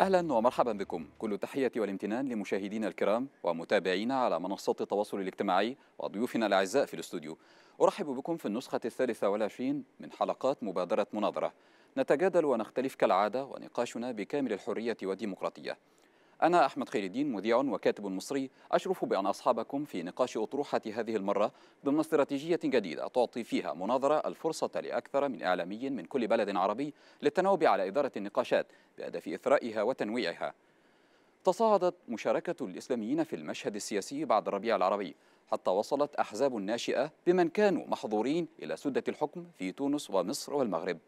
أهلا ومرحبا بكم كل التحية والامتنان لمشاهدينا الكرام ومتابعينا على منصات التواصل الاجتماعي وضيوفنا الأعزاء في الاستوديو أرحب بكم في النسخة الثالثة والعشرين من حلقات مبادرة مناظرة نتجادل ونختلف كالعادة ونقاشنا بكامل الحرية والديمقراطية أنا أحمد خير الدين مذيع وكاتب مصري أشرف بأن أصحابكم في نقاش أطروحة هذه المرة ضمن استراتيجية جديدة تعطي فيها مناظرة الفرصة لأكثر من إعلامي من كل بلد عربي للتناوب على إدارة النقاشات بهدف إثرائها وتنويعها تصاعدت مشاركة الإسلاميين في المشهد السياسي بعد الربيع العربي حتى وصلت أحزاب ناشئة بمن كانوا محظورين إلى سدة الحكم في تونس ومصر والمغرب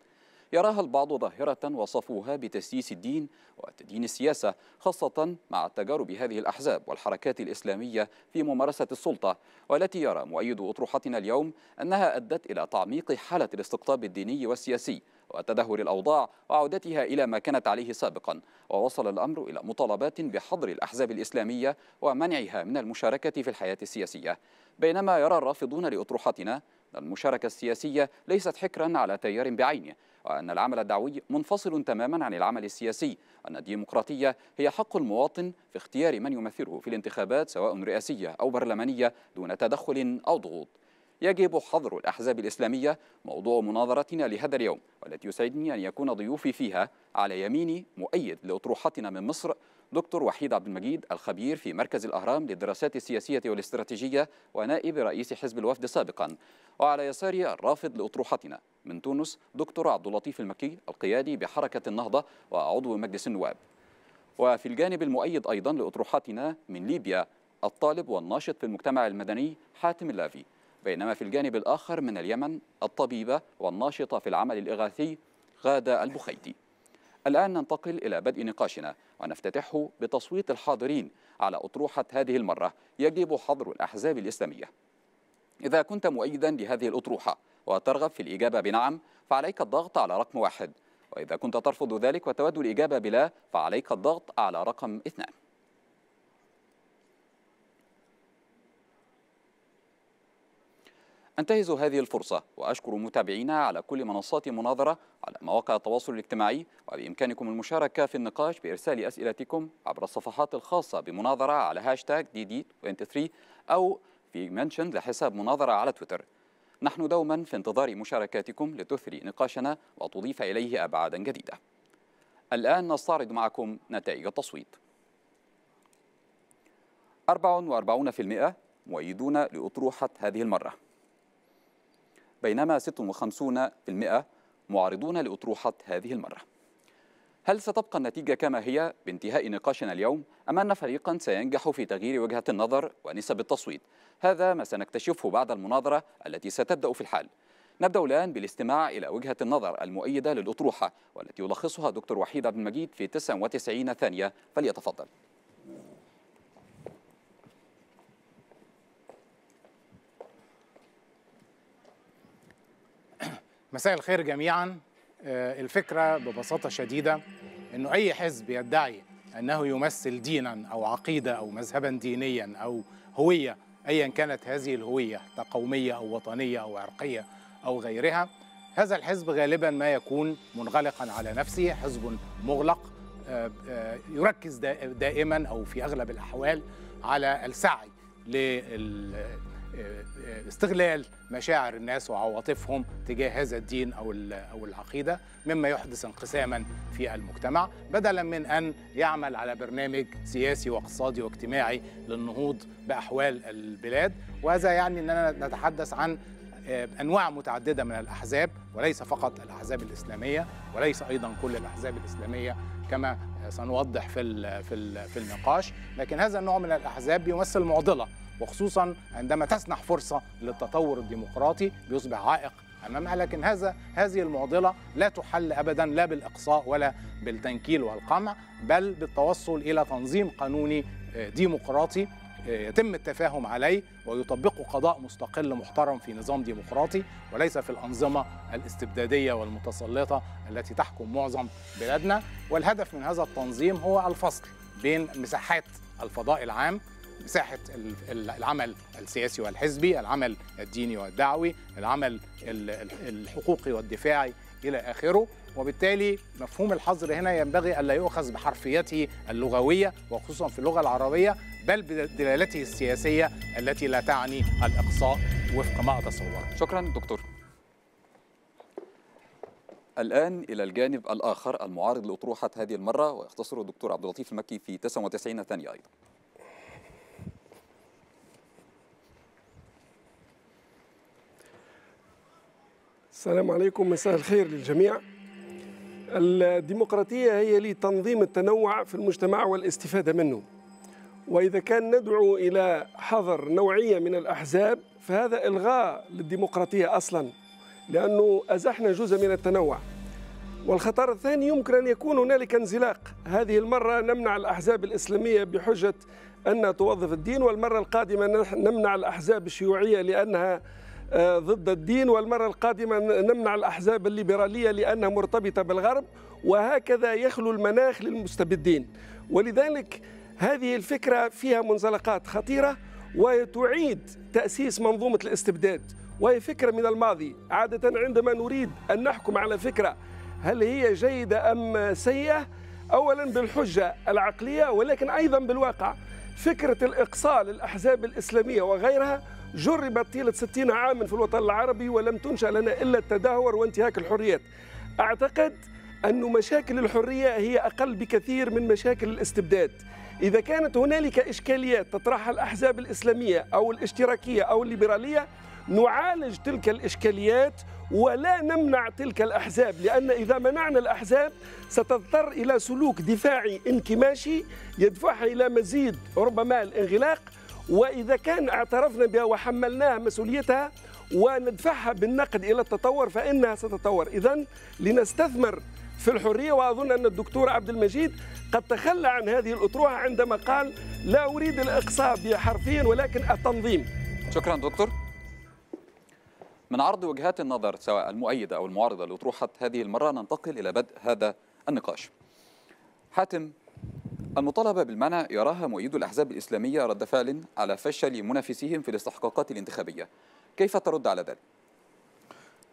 يراها البعض ظاهرة وصفوها بتسييس الدين وتدين السياسة خاصة مع تجارب هذه الأحزاب والحركات الإسلامية في ممارسة السلطة والتي يرى مؤيد أطروحتنا اليوم أنها أدت إلى تعميق حالة الاستقطاب الديني والسياسي وتدهور الأوضاع وعودتها إلى ما كانت عليه سابقا ووصل الأمر إلى مطالبات بحظر الأحزاب الإسلامية ومنعها من المشاركة في الحياة السياسية بينما يرى الرافضون لأطروحتنا أن المشاركة السياسية ليست حكرا على تيار بعينه وأن العمل الدعوي منفصل تماما عن العمل السياسي أن الديمقراطية هي حق المواطن في اختيار من يمثله في الانتخابات سواء رئاسية أو برلمانية دون تدخل أو ضغوط يجب حظر الأحزاب الإسلامية موضوع مناظرتنا لهذا اليوم والتي يسعدني أن يكون ضيوفي فيها على يميني مؤيد لأطروحتنا من مصر دكتور وحيد عبد المجيد الخبير في مركز الأهرام للدراسات السياسية والاستراتيجية ونائب رئيس حزب الوفد سابقا وعلى يساري الرافض لأطروحتنا من تونس دكتور عبد اللطيف المكي القيادي بحركة النهضة وعضو مجلس النواب وفي الجانب المؤيد أيضا لأطروحتنا من ليبيا الطالب والناشط في المجتمع المدني حاتم اللافي بينما في الجانب الآخر من اليمن الطبيبة والناشطة في العمل الإغاثي غادة البخيتي الآن ننتقل إلى بدء نقاشنا ونفتتحه بتصويت الحاضرين على أطروحة هذه المرة يجب حظر الأحزاب الإسلامية إذا كنت مؤيدا لهذه الأطروحة وترغب في الإجابة بنعم فعليك الضغط على رقم واحد وإذا كنت ترفض ذلك وتود الإجابة بلا فعليك الضغط على رقم اثنان أنتهز هذه الفرصة وأشكر متابعينا على كل منصات مناظرة على مواقع التواصل الاجتماعي وبإمكانكم المشاركة في النقاش بإرسال أسئلتكم عبر الصفحات الخاصة بمناظرة على هاشتاج دي دي 23 أو في منشن لحساب مناظرة على تويتر نحن دوما في انتظار مشاركاتكم لتثري نقاشنا وتضيف إليه أبعادا جديدة الآن نستعرض معكم نتائج التصويت 44% مؤيدون لأطروحة هذه المرة بينما 56% معارضون لأطروحة هذه المرة هل ستبقى النتيجة كما هي بانتهاء نقاشنا اليوم أم أن فريقا سينجح في تغيير وجهة النظر ونسب التصويت هذا ما سنكتشفه بعد المناظرة التي ستبدأ في الحال نبدأ الآن بالاستماع إلى وجهة النظر المؤيدة للأطروحة والتي يلخصها دكتور وحيد عبد المجيد في 99 ثانية فليتفضل مساء الخير جميعا آه، الفكرة ببساطة شديدة أنه أي حزب يدعي أنه يمثل دينا أو عقيدة أو مذهبا دينيا أو هوية أيا كانت هذه الهوية تقومية أو وطنية أو عرقية أو غيرها هذا الحزب غالبا ما يكون منغلقا على نفسه حزب مغلق آه، آه، يركز دائما أو في أغلب الأحوال على السعي لل استغلال مشاعر الناس وعواطفهم تجاه هذا الدين او او العقيده مما يحدث انقساما في المجتمع بدلا من ان يعمل على برنامج سياسي واقتصادي واجتماعي للنهوض باحوال البلاد وهذا يعني اننا نتحدث عن آه، انواع متعدده من الاحزاب وليس فقط الاحزاب الاسلاميه وليس ايضا كل الاحزاب الاسلاميه كما آه، سنوضح في في في النقاش لكن هذا النوع من الاحزاب بيمثل معضله وخصوصا عندما تسنح فرصة للتطور الديمقراطي بيصبح عائق امامها لكن هذا هذه المعضله لا تحل ابدا لا بالاقصاء ولا بالتنكيل والقمع بل بالتوصل الى تنظيم قانوني آه، ديمقراطي آه، يتم التفاهم عليه ويطبقه قضاء مستقل محترم في نظام ديمقراطي وليس في الانظمه الاستبداديه والمتسلطه التي تحكم معظم بلادنا والهدف من هذا التنظيم هو الفصل بين مساحات الفضاء العام مساحه العمل السياسي والحزبي، العمل الديني والدعوي، العمل الحقوقي والدفاعي الى اخره، وبالتالي مفهوم الحظر هنا ينبغي الا يؤخذ بحرفيته اللغويه وخصوصا في اللغه العربيه بل بدلالته السياسيه التي لا تعني الاقصاء وفق ما اتصور. شكرا دكتور. الآن إلى الجانب الآخر المعارض لأطروحة هذه المرة ويختصر الدكتور عبد اللطيف المكي في 99 ثانية أيضا السلام عليكم مساء الخير للجميع الديمقراطية هي لتنظيم التنوع في المجتمع والاستفادة منه وإذا كان ندعو إلى حظر نوعية من الأحزاب فهذا إلغاء للديمقراطية أصلا لأنه أزحنا جزء من التنوع والخطر الثاني يمكن أن يكون هنالك انزلاق هذه المرة نمنع الأحزاب الإسلامية بحجة أنها توظف الدين والمرة القادمة نمنع الأحزاب الشيوعية لأنها آه، ضد الدين والمرة القادمة نمنع الأحزاب الليبرالية لأنها مرتبطة بالغرب وهكذا يخلو المناخ للمستبدين ولذلك هذه الفكرة فيها منزلقات خطيرة وتعيد تأسيس منظومة الاستبداد وهي فكرة من الماضي عادة عندما نريد أن نحكم على فكرة هل هي جيدة أم سيئة أولا بالحجة العقلية ولكن أيضا بالواقع فكرة الإقصاء للأحزاب الإسلامية وغيرها جربت طيلة 60 عاما في الوطن العربي ولم تنشأ لنا إلا التدهور وانتهاك الحريات أعتقد أن مشاكل الحرية هي أقل بكثير من مشاكل الاستبداد إذا كانت هنالك إشكاليات تطرحها الأحزاب الإسلامية أو الاشتراكية أو الليبرالية نعالج تلك الإشكاليات ولا نمنع تلك الأحزاب لأن إذا منعنا الأحزاب ستضطر إلى سلوك دفاعي انكماشي يدفعها إلى مزيد ربما الانغلاق وإذا كان اعترفنا بها وحملناها مسؤوليتها وندفعها بالنقد إلى التطور فإنها ستتطور إذا لنستثمر في الحرية وأظن أن الدكتور عبد المجيد قد تخلى عن هذه الأطروحة عندما قال لا أريد الإقصاء حرفيا ولكن التنظيم شكرا دكتور من عرض وجهات النظر سواء المؤيدة أو المعارضة لأطروحة هذه المرة ننتقل إلى بدء هذا النقاش حاتم المطالبة بالمنع يراها مؤيد الأحزاب الإسلامية رد فعل على فشل منافسيهم في الاستحقاقات الانتخابية كيف ترد على ذلك؟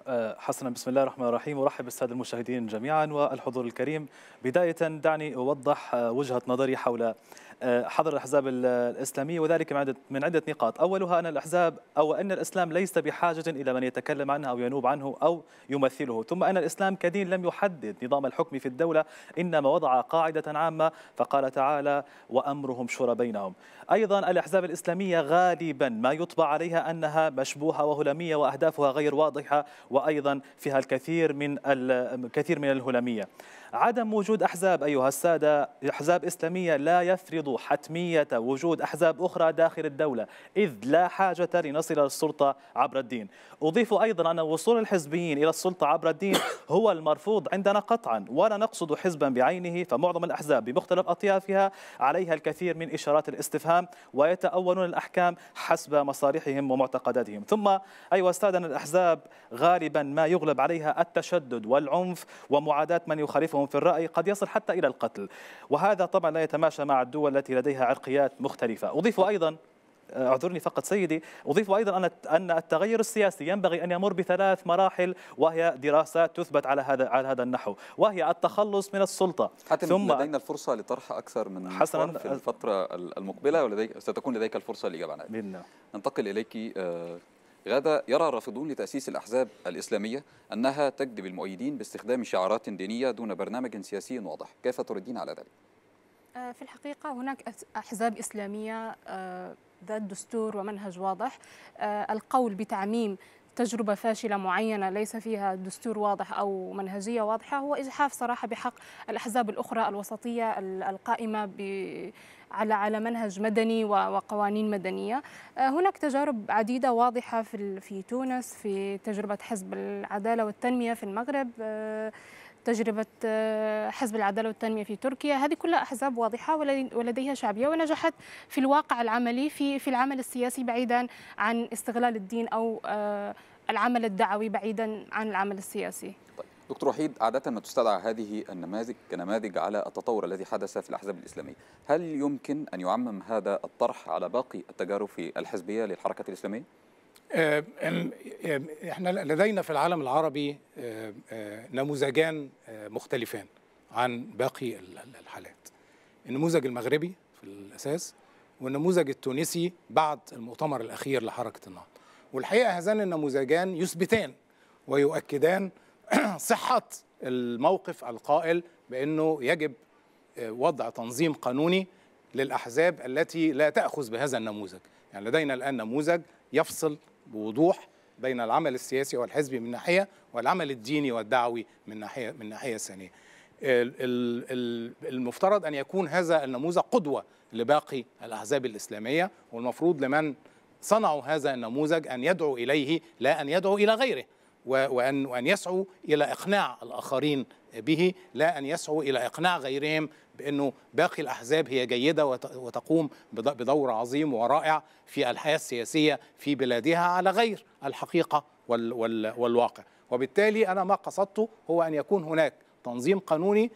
أه، حسنا بسم الله الرحمن الرحيم ورحب بالساده المشاهدين جميعا والحضور الكريم بدايه دعني اوضح أه، وجهه نظري حول آه، حظر الأحزاب الإسلامية وذلك من عدة, من عدة نقاط أولها أن الأحزاب أو أن الإسلام ليس بحاجة إلى من يتكلم عنها أو ينوب عنه أو يمثله ثم أن الإسلام كدين لم يحدد نظام الحكم في الدولة إنما وضع قاعدة عامة فقال تعالى وأمرهم شورى بينهم أيضا الأحزاب الإسلامية غالبا ما يطبع عليها أنها مشبوهة وهلمية وأهدافها غير واضحة وأيضا فيها الكثير من الكثير من الهلمية عدم وجود أحزاب أيها السادة أحزاب إسلامية لا يفرض حتمية وجود أحزاب أخرى داخل الدولة إذ لا حاجة لنصل السلطة عبر الدين أضيف أيضا أن وصول الحزبيين إلى السلطة عبر الدين هو المرفوض عندنا قطعا ولا نقصد حزبا بعينه فمعظم الأحزاب بمختلف أطيافها عليها الكثير من إشارات الاستفهام ويتأولون الأحكام حسب مصالحهم ومعتقداتهم ثم أيها السادة الأحزاب غالبا ما يغلب عليها التشدد والعنف ومعاداة من يخالفهم تفاوتهم في الرأي قد يصل حتى إلى القتل وهذا طبعا لا يتماشى مع الدول التي لديها عرقيات مختلفة أضيف أيضا آه، اعذرني فقط سيدي أضيف أيضا أن أن التغير السياسي ينبغي أن يمر بثلاث مراحل وهي دراسات تثبت على هذا على هذا النحو وهي التخلص من السلطة حتى ثم لدينا الفرصة لطرح أكثر من حسنا في الفترة المقبلة ولديك ستكون لديك الفرصة للإجابة عنها ننتقل إليك آه، غدا يرى الرافضون لتأسيس الأحزاب الإسلامية أنها تجذب المؤيدين باستخدام شعارات دينية دون برنامج سياسي واضح كيف تردين على ذلك؟ آه، في الحقيقة هناك أحزاب إسلامية آه، ذات دستور ومنهج واضح آه، القول بتعميم تجربة فاشلة معينة ليس فيها دستور واضح أو منهجية واضحة هو إجحاف صراحة بحق الأحزاب الأخرى الوسطية القائمة على على منهج مدني وقوانين مدنيه آه، هناك تجارب عديده واضحه في في تونس في تجربه حزب العداله والتنميه في المغرب آه، تجربة آه، حزب العدالة والتنمية في تركيا هذه كلها أحزاب واضحة ولديها شعبية ونجحت في الواقع العملي في في العمل السياسي بعيدا عن استغلال الدين أو العمل الدعوي بعيدا عن العمل السياسي دكتور وحيد عادة ما تستدعى هذه النماذج كنماذج على التطور الذي حدث في الأحزاب الإسلامية هل يمكن أن يعمم هذا الطرح على باقي التجارب في الحزبية للحركة الإسلامية؟ آه، آه، احنا لدينا في العالم العربي آه، نموذجان مختلفان عن باقي الحالات النموذج المغربي في الاساس والنموذج التونسي بعد المؤتمر الاخير لحركه النهضه والحقيقه هذان النموذجان يثبتان ويؤكدان صحة الموقف القائل بأنه يجب آه، وضع تنظيم قانوني للأحزاب التي لا تأخذ بهذا النموذج يعني لدينا الآن نموذج يفصل بوضوح بين العمل السياسي والحزبي من ناحية والعمل الديني والدعوي من ناحية من ناحية ثانية المفترض أن يكون هذا النموذج قدوة لباقي الأحزاب الإسلامية والمفروض لمن صنعوا هذا النموذج أن يدعو إليه لا أن يدعو إلى غيره وأن, وأن يسعوا إلى إقناع الآخرين به لا أن يسعوا إلى إقناع غيرهم بأنه باقي الأحزاب هي جيدة وتقوم بدور عظيم ورائع في الحياة السياسية في بلادها على غير الحقيقة والواقع وبالتالي أنا ما قصدته هو أن يكون هناك تنظيم قانوني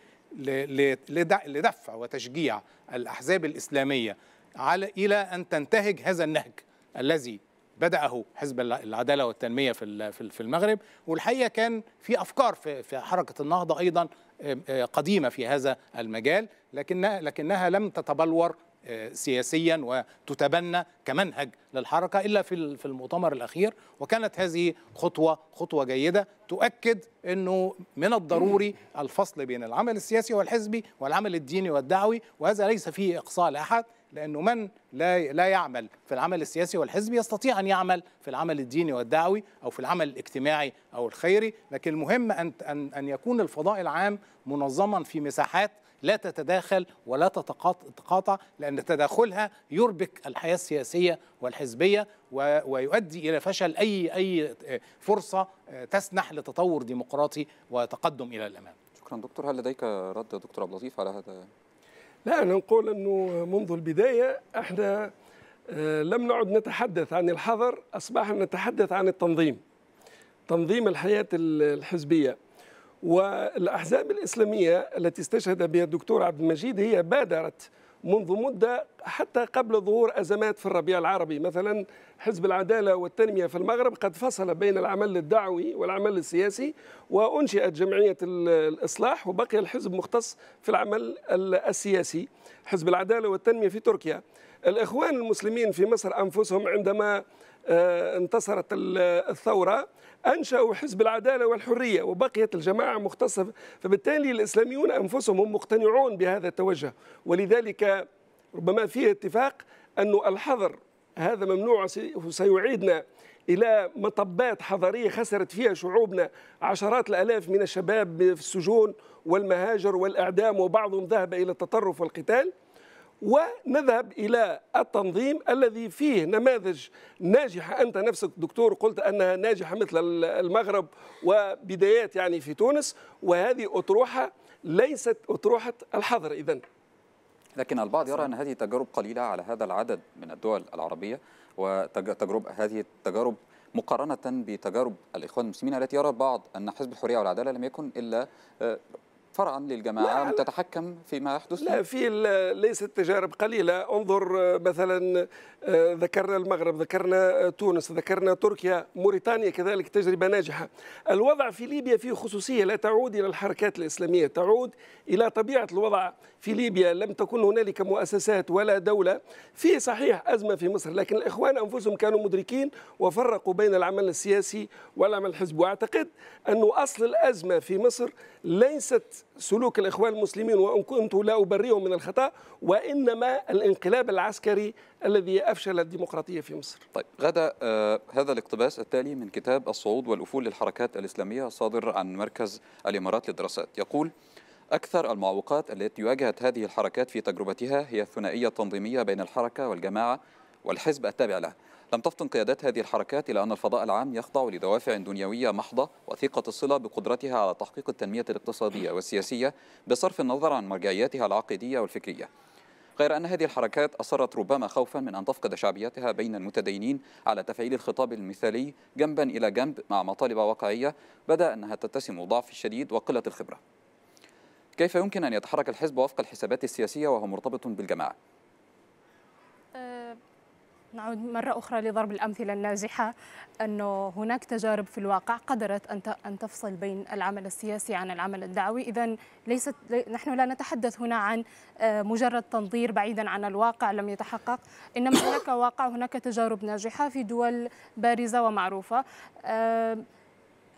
لدفع وتشجيع الأحزاب الإسلامية على إلى أن تنتهج هذا النهج الذي بدأه حزب العدالة والتنمية في في المغرب والحقيقة كان في أفكار في حركة النهضة أيضا آه، آه، قديمة في هذا المجال لكنها لم تتبلور سياسيا وتتبنى كمنهج للحركة إلا في المؤتمر الأخير وكانت هذه خطوة خطوة جيدة تؤكد أنه من الضروري الفصل بين العمل السياسي والحزبي والعمل الديني والدعوي وهذا ليس فيه إقصاء لأحد لأنه من لا لا يعمل في العمل السياسي والحزبي يستطيع أن يعمل في العمل الديني والدعوي أو في العمل الاجتماعي أو الخيري لكن المهم أن أن يكون الفضاء العام منظما في مساحات لا تتداخل ولا تتقاطع لأن تداخلها يربك الحياة السياسية والحزبية ويؤدي إلى فشل أي أي فرصة آه، تسنح لتطور ديمقراطي وتقدم إلى الأمام شكرا دكتور هل لديك رد دكتور عبد اللطيف على هذا لا أنا نقول أنه منذ البداية احنا آه، لم نعد نتحدث عن الحظر أصبحنا نتحدث عن التنظيم تنظيم الحياة الحزبية والاحزاب الاسلاميه التي استشهد بها الدكتور عبد المجيد هي بادرت منذ مده حتى قبل ظهور ازمات في الربيع العربي، مثلا حزب العداله والتنميه في المغرب قد فصل بين العمل الدعوي والعمل السياسي وانشئت جمعيه الاصلاح وبقي الحزب مختص في العمل السياسي، حزب العداله والتنميه في تركيا. الاخوان المسلمين في مصر انفسهم عندما آه، انتصرت الثوره أنشأوا حزب العدالة والحرية وبقيت الجماعة مختصة فبالتالي الإسلاميون أنفسهم هم مقتنعون بهذا التوجه ولذلك ربما فيه اتفاق أن الحظر هذا ممنوع سيعيدنا إلى مطبات حضارية خسرت فيها شعوبنا عشرات الألاف من الشباب في السجون والمهاجر والإعدام وبعضهم ذهب إلى التطرف والقتال ونذهب إلى التنظيم الذي فيه نماذج ناجحة أنت نفسك دكتور قلت أنها ناجحة مثل المغرب وبدايات يعني في تونس وهذه أطروحة ليست أطروحة الحظر اذا لكن البعض يرى أن هذه تجارب قليلة على هذا العدد من الدول العربية وتجربة هذه التجارب مقارنة بتجارب الإخوان المسلمين التي يرى البعض أن حزب الحرية والعدالة لم يكن إلا آه، فرعا للجماعة نعم. تتحكم فيما يحدث لا في ليست تجارب قليلة انظر آه، مثلا آه، ذكرنا المغرب ذكرنا آه، تونس ذكرنا تركيا موريتانيا كذلك تجربة ناجحة الوضع في ليبيا فيه خصوصية لا تعود إلى الحركات الإسلامية تعود إلى طبيعة الوضع في ليبيا لم تكن هنالك مؤسسات ولا دولة في صحيح أزمة في مصر لكن الإخوان أنفسهم كانوا مدركين وفرقوا بين العمل السياسي والعمل الحزبي وأعتقد أن أصل الأزمة في مصر ليست سلوك الإخوان المسلمين وإن كنت لا أبرئهم من الخطأ وإنما الانقلاب العسكري الذي أفشل الديمقراطية في مصر طيب غدا آه هذا الاقتباس التالي من كتاب الصعود والأفول للحركات الإسلامية صادر عن مركز الإمارات للدراسات يقول أكثر المعوقات التي واجهت هذه الحركات في تجربتها هي الثنائية التنظيمية بين الحركة والجماعة والحزب التابع له لم تفطن قيادات هذه الحركات إلى أن الفضاء العام يخضع لدوافع دنيوية محضة وثيقة الصلة بقدرتها على تحقيق التنمية الاقتصادية والسياسية بصرف النظر عن مرجعياتها العقيدية والفكرية غير أن هذه الحركات أصرت ربما خوفا من أن تفقد شعبيتها بين المتدينين على تفعيل الخطاب المثالي جنبا إلى جنب مع مطالب واقعية بدأ أنها تتسم ضعف الشديد وقلة الخبرة كيف يمكن أن يتحرك الحزب وفق الحسابات السياسية وهو مرتبط بالجماعة؟ أه، نعود مرة أخرى لضرب الأمثلة الناجحة أنه هناك تجارب في الواقع قدرت أن أن تفصل بين العمل السياسي عن العمل الدعوي، إذا ليست نحن لا نتحدث هنا عن أه، مجرد تنظير بعيدا عن الواقع لم يتحقق، إنما هناك واقع هناك تجارب ناجحة في دول بارزة ومعروفة. أه،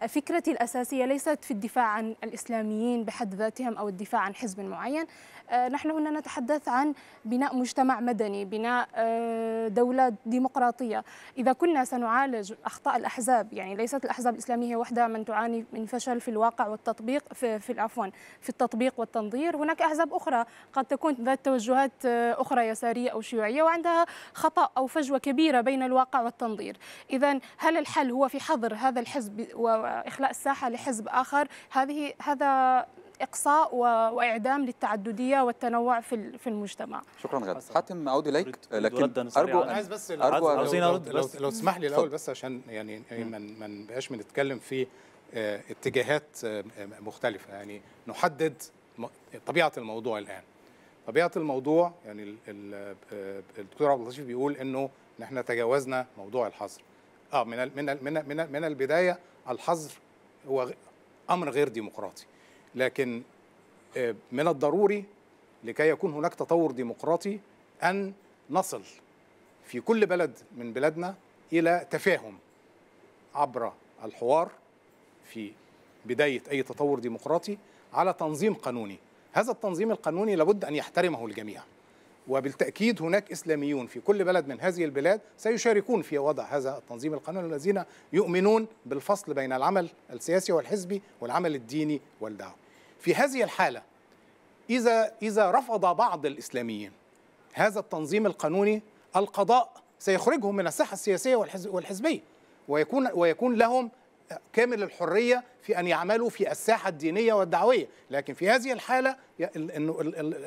فكرتي الأساسية ليست في الدفاع عن الإسلاميين بحد ذاتهم أو الدفاع عن حزب معين آه، نحن هنا نتحدث عن بناء مجتمع مدني بناء آه، دولة ديمقراطية إذا كنا سنعالج أخطاء الأحزاب يعني ليست الأحزاب الإسلامية هي وحدها من تعاني من فشل في الواقع والتطبيق في, في عفوا في التطبيق والتنظير هناك أحزاب أخرى قد تكون ذات توجهات آه، أخرى يسارية أو شيوعية وعندها خطأ أو فجوة كبيرة بين الواقع والتنظير إذا هل الحل هو في حظر هذا الحزب و واخلاء الساحه لحزب اخر هذه هذا اقصاء واعدام للتعدديه والتنوع في في المجتمع شكرا غدا حاتم اعود اليك لكن ارجو انا عايز بس ارجو عاوزين ارد لو, لو تسمح لي الاول بس عشان يعني ما إيه، نبقاش بنتكلم في آه، اتجاهات آه، مختلفه يعني نحدد طبيعه الموضوع الان طبيعه الموضوع يعني آه، الدكتور عبد اللطيف بيقول انه نحن تجاوزنا موضوع الحظر اه من من من من البدايه الحظر هو امر غير ديمقراطي لكن آه، من الضروري لكي يكون هناك تطور ديمقراطي ان نصل في كل بلد من بلادنا الى تفاهم عبر الحوار في بدايه اي تطور ديمقراطي على تنظيم قانوني هذا التنظيم القانوني لابد ان يحترمه الجميع وبالتأكيد هناك إسلاميون في كل بلد من هذه البلاد سيشاركون في وضع هذا التنظيم القانوني الذين يؤمنون بالفصل بين العمل السياسي والحزبي والعمل الديني والدعوي في هذه الحالة إذا, إذا رفض بعض الإسلاميين هذا التنظيم القانوني القضاء سيخرجهم من الساحة السياسية والحزبية ويكون, ويكون لهم كامل الحرية في أن يعملوا في الساحة الدينية والدعوية لكن في هذه الحالة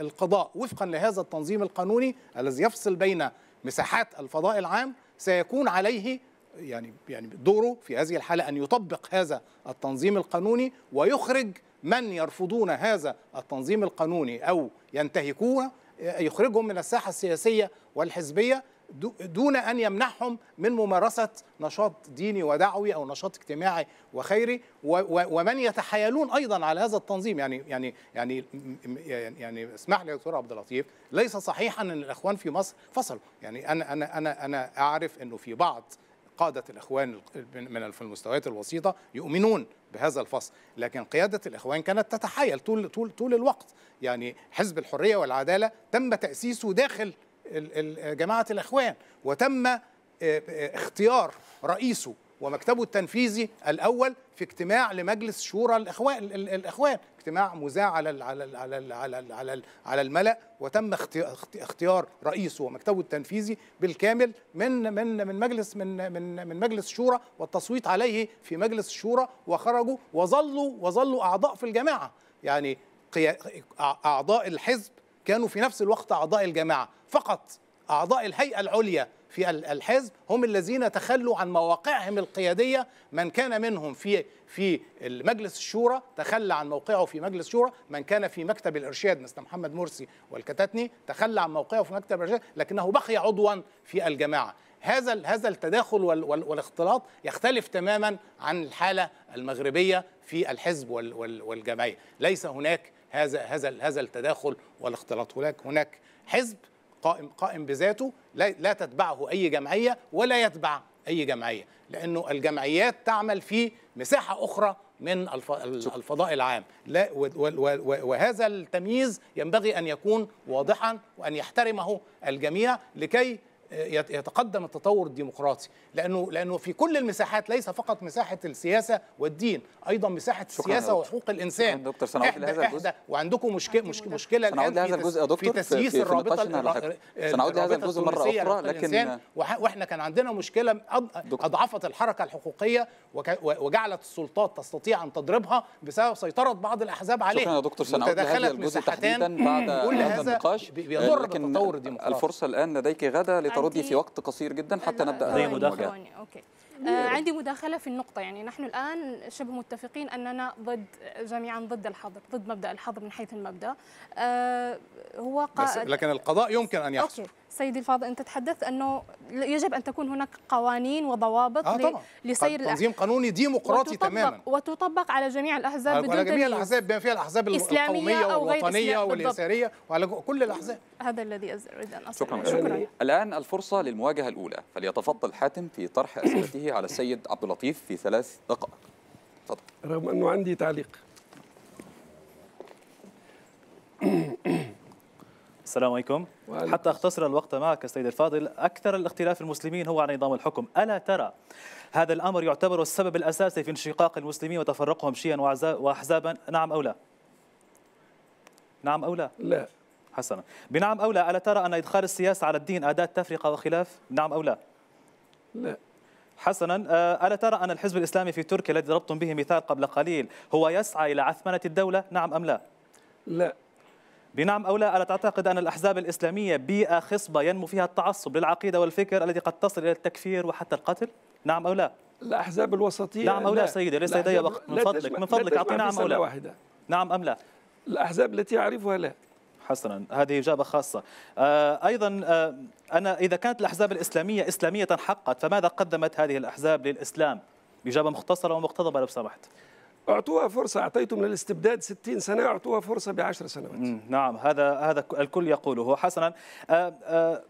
القضاء وفقا لهذا التنظيم القانوني الذي يفصل بين مساحات الفضاء العام سيكون عليه يعني يعني دوره في هذه الحالة أن يطبق هذا التنظيم القانوني ويخرج من يرفضون هذا التنظيم القانوني أو ينتهكونه يخرجهم من الساحة السياسية والحزبية دون ان يمنعهم من ممارسه نشاط ديني ودعوي او نشاط اجتماعي وخيري ومن يتحايلون ايضا على هذا التنظيم يعني يعني يعني, يعني يعني اسمح لي يا دكتور عبد اللطيف ليس صحيحا ان الاخوان في مصر فصلوا يعني انا انا انا انا اعرف انه في بعض قادة الإخوان من في المستويات الوسيطة يؤمنون بهذا الفصل لكن قيادة الإخوان كانت تتحايل طول, طول, طول الوقت يعني حزب الحرية والعدالة تم تأسيسه داخل جماعة الإخوان وتم آه، اختيار رئيسه ومكتبه التنفيذي الاول في اجتماع لمجلس شورى الاخوان الاخوان اجتماع مذاع على الـ على الـ على الـ على الـ على, الـ على الملا وتم اختيار رئيسه ومكتبه التنفيذي بالكامل من من من مجلس من من من مجلس الشورى والتصويت عليه في مجلس الشورى وخرجوا وظلوا وظلوا اعضاء في الجماعه يعني اعضاء الحزب كانوا في نفس الوقت أعضاء الجامعة فقط أعضاء الهيئة العليا في الحزب هم الذين تخلوا عن مواقعهم القيادية من كان منهم في في مجلس الشورى تخلى عن موقعه في مجلس الشورى من كان في مكتب الإرشاد مثل محمد مرسي والكتاتني تخلى عن موقعه في مكتب الإرشاد لكنه بقي عضوا في الجماعة هذا هذا التداخل والاختلاط يختلف تماما عن الحالة المغربية في الحزب والجمعية ليس هناك هذا هذا هذا التداخل والاختلاط هناك هناك حزب قائم قائم بذاته لا, لا تتبعه اي جمعيه ولا يتبع اي جمعيه لانه الجمعيات تعمل في مساحه اخرى من الفضاء العام لا وهذا التمييز ينبغي ان يكون واضحا وان يحترمه الجميع لكي يتقدم التطور الديمقراطي لانه لانه في كل المساحات ليس فقط مساحه السياسه والدين ايضا مساحه السياسه وحقوق الانسان دكتور سنعود لهذا الجزء وعندكم مشكله مشكله مشكله سنعود لهذا الجزء يا دكتور في تسييس الرابطه سنعود لهذا الجزء مره اخرى لكن واحنا كان عندنا مشكله اضعفت الحركه الحقوقيه وجعلت السلطات تستطيع ان تضربها بسبب سيطره بعض الاحزاب عليها شكرا يا دكتور سنعود لهذا الجزء تحديدا بعد هذا النقاش بيضر التطور الديمقراطي الفرصه الان لديك غدا تردي في وقت قصير جدا حتى نبدا زي مداخله اوكي آه عندي مداخلة في النقطة يعني نحن الآن شبه متفقين أننا ضد جميعا ضد الحظر ضد مبدأ الحظر من حيث المبدأ آه هو قا... لكن القضاء يمكن أن يحصل أوكي. سيدي الفاضل أنت تحدثت أنه يجب أن تكون هناك قوانين وضوابط آه طبعا. لسير تنظيم قانوني ديمقراطي وتطبق تماما وتطبق على جميع الأحزاب آه، على بدون على جميع الأحزاب بما فيها الأحزاب القومية والوطنية واليسارية وعلى كل الأحزاب هذا الذي أريد أن أصل شكرا, شكرا. الآن الفرصة للمواجهة الأولى فليتفضل حاتم في طرح أسئلته على السيد عبد اللطيف في ثلاث دقائق رغم أنه عندي تعليق السلام عليكم وعليكم. حتى أختصر الوقت معك السيد الفاضل أكثر الاختلاف المسلمين هو عن نظام الحكم ألا ترى هذا الأمر يعتبر السبب الأساسي في انشقاق المسلمين وتفرقهم شيئا وأحزابا نعم أو لا نعم أو لا لا حسنا بنعم أو لا ألا ترى أن إدخال السياسة على الدين أداة تفرقة وخلاف نعم أو لا لا حسنا آه، ألا ترى أن الحزب الإسلامي في تركيا الذي ضربتم به مثال قبل قليل هو يسعى إلى عثمنة الدولة نعم أم لا لا بنعم أو لا ألا تعتقد أن الأحزاب الإسلامية بيئة خصبة ينمو فيها التعصب للعقيدة والفكر الذي قد تصل إلى التكفير وحتى القتل نعم أو لا الأحزاب الوسطية نعم أو لا, لا سيدي ليس لدي وقت من فضلك من فضلك أعطينا نعم أو لا واحدة. نعم أم لا الأحزاب التي أعرفها لا حسنا هذه إجابة خاصة آه، أيضا آه، أنا إذا كانت الأحزاب الإسلامية إسلامية حقا فماذا قدمت هذه الأحزاب للإسلام إجابة مختصرة ومقتضبة لو سمحت أعطوها فرصة أعطيتم للاستبداد 60 سنة أعطوها فرصة بعشر سنوات نعم هذا هذا الكل يقوله حسنا آه، آه،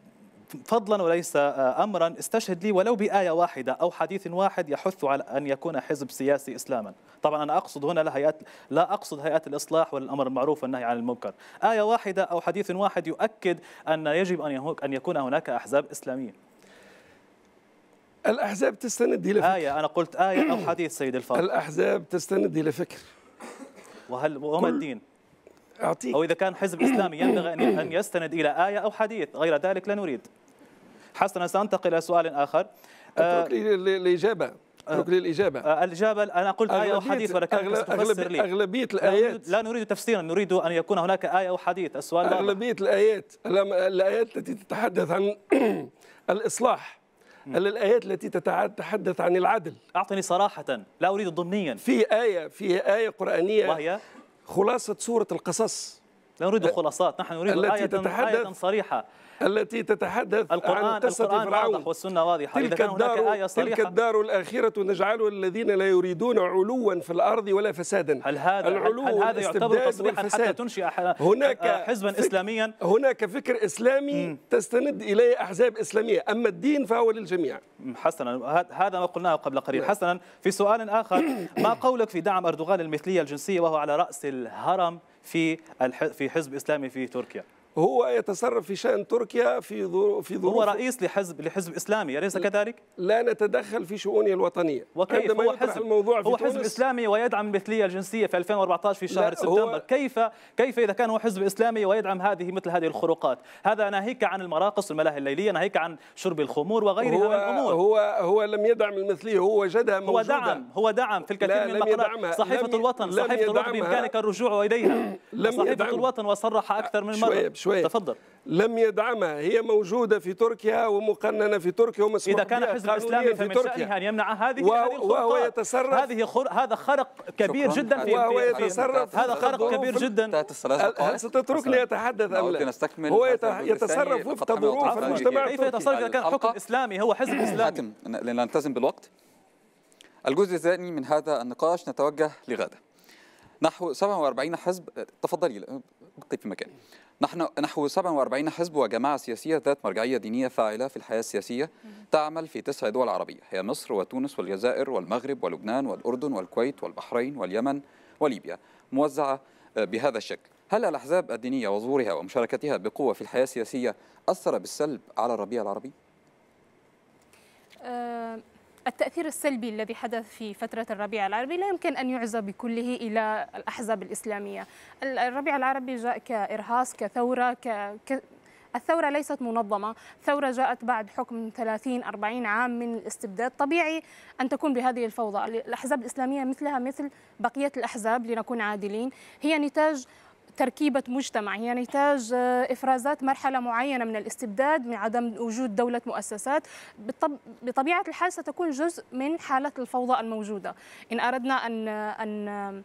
فضلا وليس آه، امرا استشهد لي ولو بايه واحده او حديث واحد يحث على ان يكون حزب سياسي اسلاما، طبعا انا اقصد هنا لا لا اقصد هيئات الاصلاح ولا الامر المعروف والنهي عن المنكر، ايه واحده او حديث واحد يؤكد ان يجب ان ان يكون هناك احزاب اسلاميه. الأحزاب تستند إلى فكر آية أنا قلت آية أو حديث سيد الفاضل الأحزاب تستند إلى فكر وهل وما الدين؟ أعطيك أو إذا كان حزب إسلامي ينبغي أن يستند إلى آية أو حديث غير ذلك لا نريد حسنا سأنتقل إلى سؤال آخر آه، آه، أترك لي الإجابة اترك لي الإجابة الإجابة أنا قلت آية أو حديث ولكن أغلب لي أغلبية الآيات لا نريد تفسيرا نريد أن يكون هناك آية أو حديث السؤال أغلبية الآيات الآيات التي تتحدث عن الإصلاح الآيات التي تتحدث عن العدل أعطني صراحة لا أريد ضمنيا في آية في آية قرآنية وهي خلاصة سورة القصص لا نريد آه، خلاصات نحن نريد آية-, آية, تتحدث آية صريحة التي تتحدث القرآن عن قصة القرآن فرعون واضح والسنة واضحة تلك إذا كان الدار هناك آية صريحة تلك الدار الآخرة نجعلها الذين لا يريدون علوا في الأرض ولا فسادا هل هذا العلو هل هذا يعتبر تصريحا حتى تنشئ هناك آه، حزبا إسلاميا هناك فكر إسلامي م. تستند إليه أحزاب إسلامية أما الدين فهو للجميع حسنا هذا ما قلناه قبل قليل نعم. حسنا في سؤال آخر ما قولك في دعم أردوغان المثلية الجنسية وهو على رأس الهرم في في حزب إسلامي في تركيا هو يتصرف في شأن تركيا في في ظروف هو رئيس لحزب لحزب إسلامي أليس كذلك؟ لا نتدخل في شؤونه الوطنية وكيف هو حزب الموضوع في هو حزب إسلامي ويدعم المثلية الجنسية في 2014 في شهر سبتمبر كيف كيف إذا كان هو حزب إسلامي ويدعم هذه مثل هذه الخروقات؟ هذا ناهيك عن المراقص والملاهي الليلية ناهيك عن شرب الخمور وغيرها من الأمور هو هو لم يدعم المثلية هو وجدها موجودة هو دعم هو دعم في الكثير من المقالات صحيفة الوطن صحيفة الوطن بإمكانك الرجوع إليها صحيفة الوطن وصرح أكثر من مرة شويه تفضل لم يدعمها هي موجودة في تركيا ومقننة في تركيا ومسموح إذا كان حزب الإسلام في تركيا أن يمنع هذه وهو, وهو يتصرف هذه خر... هذا خرق كبير جدا في وهو يتصرف هذا خرق كبير جدا هل ستتركني أتحدث أم لا؟ هو يتصرف وفق ظروف المجتمع كيف يتصرف إذا كان حكم إسلامي هو حزب إسلامي؟ لنلتزم بالوقت الجزء الثاني من هذا النقاش نتوجه لغادة نحو 47 حزب تفضلي في مكان نحن نحو 47 حزب وجماعة سياسية ذات مرجعية دينية فاعلة في الحياة السياسية تعمل في تسع دول عربية هي مصر وتونس والجزائر والمغرب ولبنان والأردن والكويت والبحرين واليمن وليبيا موزعة بهذا الشكل هل الأحزاب الدينية وظهورها ومشاركتها بقوة في الحياة السياسية أثر بالسلب على الربيع العربي؟ أه التأثير السلبي الذي حدث في فترة الربيع العربي لا يمكن أن يعزى بكله إلى الأحزاب الإسلامية الربيع العربي جاء كإرهاص كثورة ك... ك... الثورة ليست منظمة ثورة جاءت بعد حكم 30 40 عام من الاستبداد طبيعي أن تكون بهذه الفوضى الأحزاب الإسلامية مثلها مثل بقية الأحزاب لنكون عادلين هي نتاج تركيبة مجتمع هي يعني نتاج آه، إفرازات مرحلة معينة من الاستبداد من عدم وجود دولة مؤسسات بطبيعة الحال ستكون جزء من حالة الفوضى الموجودة إن أردنا أن آه، أن آه،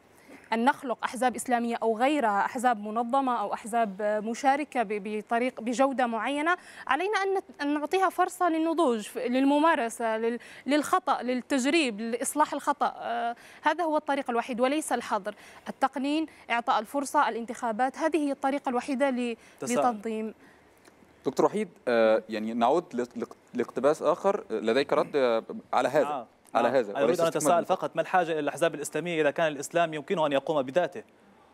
أن نخلق أحزاب إسلامية أو غيرها أحزاب منظمة أو أحزاب مشاركة بطريق بجودة معينة علينا أن نعطيها فرصة للنضوج للممارسة للخطأ للتجريب لإصلاح الخطأ آه، هذا هو الطريق الوحيد وليس الحظر التقنين إعطاء الفرصة الانتخابات هذه هي الطريقة الوحيدة لتنظيم دكتور وحيد آه، يعني نعود لاقتباس اخر آه، لديك رد على هذا على نعم. هذا أريد أن أتساءل فقط ما الحاجة إلى الأحزاب الإسلامية إذا كان الإسلام يمكنه أن يقوم بذاته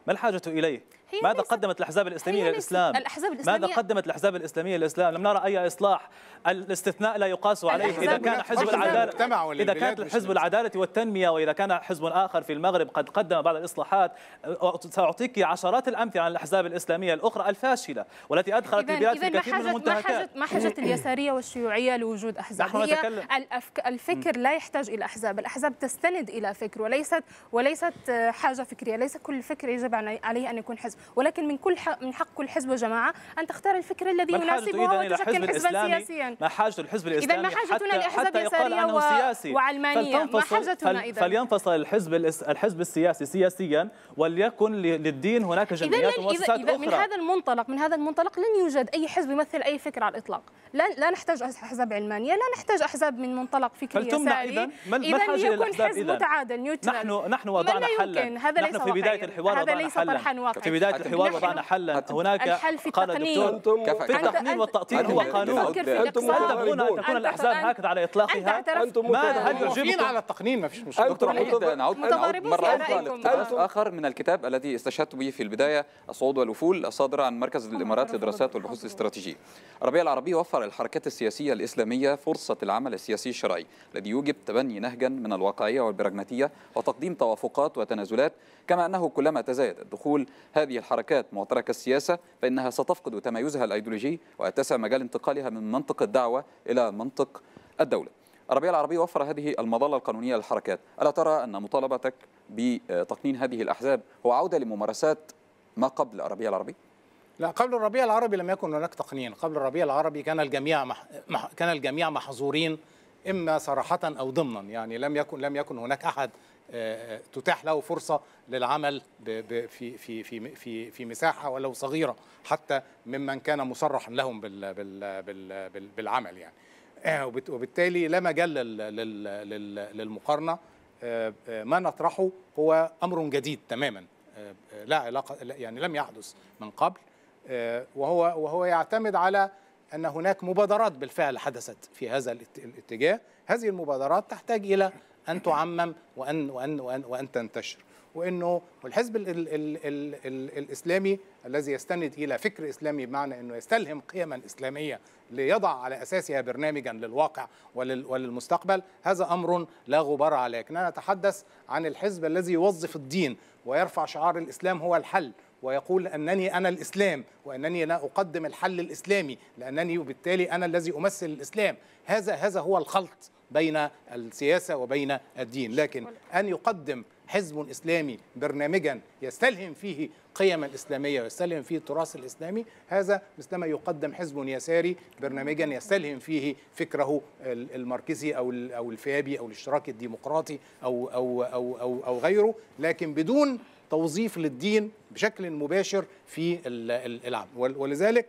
ما الحاجة إليه؟ ماذا قدمت الأحزاب الإسلامية للإسلام؟ الأحزاب الإسلامية ماذا قدمت الأحزاب الإسلامية للإسلام؟ لم نرى أي إصلاح، الاستثناء لا يقاس عليه إذا كان حزب العدالة إذا كانت حزب العدالة والتنمية وإذا كان حزب آخر في المغرب قد قدم بعض الإصلاحات سأعطيك عشرات الأمثلة عن الأحزاب الإسلامية الأخرى الفاشلة والتي أدخلت البلاد في كثير من المنتهكات ما حاجة اليسارية والشيوعية لوجود أحزاب هي الفكر لا يحتاج إلى أحزاب، الأحزاب تستند إلى فكر وليست وليست آه، حاجة فكرية، ليس كل فكر يجب يجب عليه ان يكون حزب ولكن من كل حق من حق كل حزب وجماعه ان تختار الفكر الذي يناسبه وتشكل حزبا سياسيا ما حاجه الحزب الاسلامي اذا ما حاجتنا لاحزاب يساريه و... وعلمانيه ما حاجتنا اذا فلينفصل الحزب الحزب السياسي سياسيا وليكن للدين هناك جمعيات ومؤسسات اخرى من هذا المنطلق من هذا المنطلق لن يوجد اي حزب يمثل اي فكره على الاطلاق لا لا نحتاج احزاب علمانيه لا نحتاج احزاب من منطلق فكري يساري اذا ما حاجه يكون حزب متعادل نيوترال نحن نحن وضعنا حلا هذا نحن في بدايه الحوار وضعنا ليس طرحا واقعا في بدايه الحوار وضعنا حلا هناك الحل في قال الدكتور في التقنين والتقطير هو قانون انتم هل تبغون ان تكون الاحزاب هكذا على اطلاقها انتم هل يعجبكم على التقنين ما فيش مشكله دكتور نعود مره اخرى لاقتباس اخر من الكتاب الذي استشهدت به في البدايه الصعود والوفول الصادر عن مركز الامارات للدراسات والبحوث الاستراتيجيه الربيع العربي وفر الحركات السياسيه الاسلاميه فرصه العمل السياسي الشرعي الذي يوجب تبني نهجا من الواقعيه والبراجماتيه وتقديم توافقات وتنازلات كما انه كلما تزايد الفساد الدخول هذه الحركات معترك السياسة فإنها ستفقد تمايزها الأيديولوجي ويتسع مجال انتقالها من منطق الدعوة إلى منطق الدولة الربيع العربي وفر هذه المظلة القانونية للحركات ألا ترى أن مطالبتك بتقنين هذه الأحزاب هو عودة لممارسات ما قبل الربيع العربي؟ لا قبل الربيع العربي لم يكن هناك تقنين قبل الربيع العربي كان الجميع مح... مح... كان الجميع محظورين اما صراحه او ضمنا يعني لم يكن لم يكن هناك احد آه، تتاح له فرصه للعمل في في في في في مساحه ولو صغيره حتى ممن كان مصرحا لهم بالعمل يعني آه، وبالتالي لا مجال للمقارنه آه، ما نطرحه هو امر جديد تماما لا علاقه يعني لم يحدث من قبل وهو وهو يعتمد على ان هناك مبادرات بالفعل حدثت في هذا الاتجاه هذه المبادرات تحتاج الى ان تعمم وان وان وان, وأن تنتشر وانه والحزب ال ال الـ الـ الـ الاسلامي الذي يستند الى فكر اسلامي بمعنى انه يستلهم قيما اسلاميه ليضع على اساسها برنامجا للواقع ولل وللمستقبل هذا امر لا غبار عليه انا نتحدث عن الحزب الذي يوظف الدين ويرفع شعار الاسلام هو الحل ويقول انني انا الاسلام وانني لا اقدم الحل الاسلامي لانني وبالتالي انا الذي امثل الاسلام هذا هذا هو الخلط بين السياسة وبين الدين لكن أن يقدم حزب إسلامي برنامجا يستلهم فيه قيم الإسلامية ويستلهم فيه التراث الإسلامي هذا مثلما يقدم حزب يساري برنامجا يستلهم فيه فكره المركزي أو أو الفيابي أو الاشتراكي الديمقراطي أو أو أو أو, أو غيره لكن بدون توظيف للدين بشكل مباشر في العمل ولذلك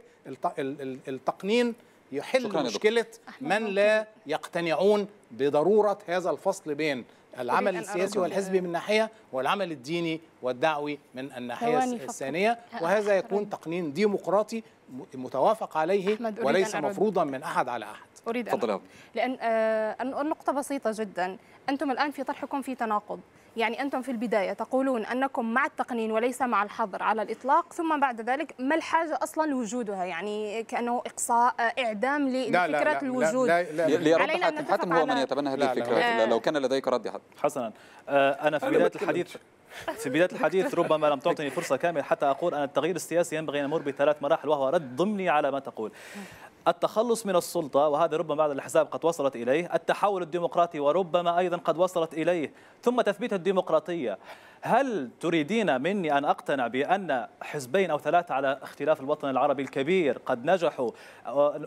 التقنين يحل مشكله من لا يقتنعون بضروره هذا الفصل بين العمل السياسي والحزبي من ناحيه والعمل الديني والدعوي من الناحيه الثانيه أه، وهذا أه، يكون أه. تقنين ديمقراطي متوافق عليه وليس مفروضا من احد على احد اريد أن لان النقطه بسيطه جدا انتم الان في طرحكم في تناقض يعني أنتم في البداية تقولون أنكم مع التقنين وليس مع الحظر على الإطلاق ثم بعد ذلك ما الحاجة أصلا لوجودها يعني كأنه إقصاء إعدام لفكرة لا لا لا الوجود لا لا لا لا لا علينا حاتم, حاتم هو من يتبنى هذه الفكرة لا لا لا لو كان لديك رد حاتم حسنا آه، أنا في بداية الحديث في بداية الحديث ربما لم تعطني فرصة كاملة حتى أقول أن التغيير السياسي ينبغي أن يمر بثلاث مراحل وهو رد ضمني على ما تقول التخلص من السلطة وهذا ربما بعض الأحزاب قد وصلت إليه التحول الديمقراطي وربما أيضا قد وصلت إليه ثم تثبيت الديمقراطية هل تريدين مني أن أقتنع بأن حزبين أو ثلاثة على اختلاف الوطن العربي الكبير قد نجحوا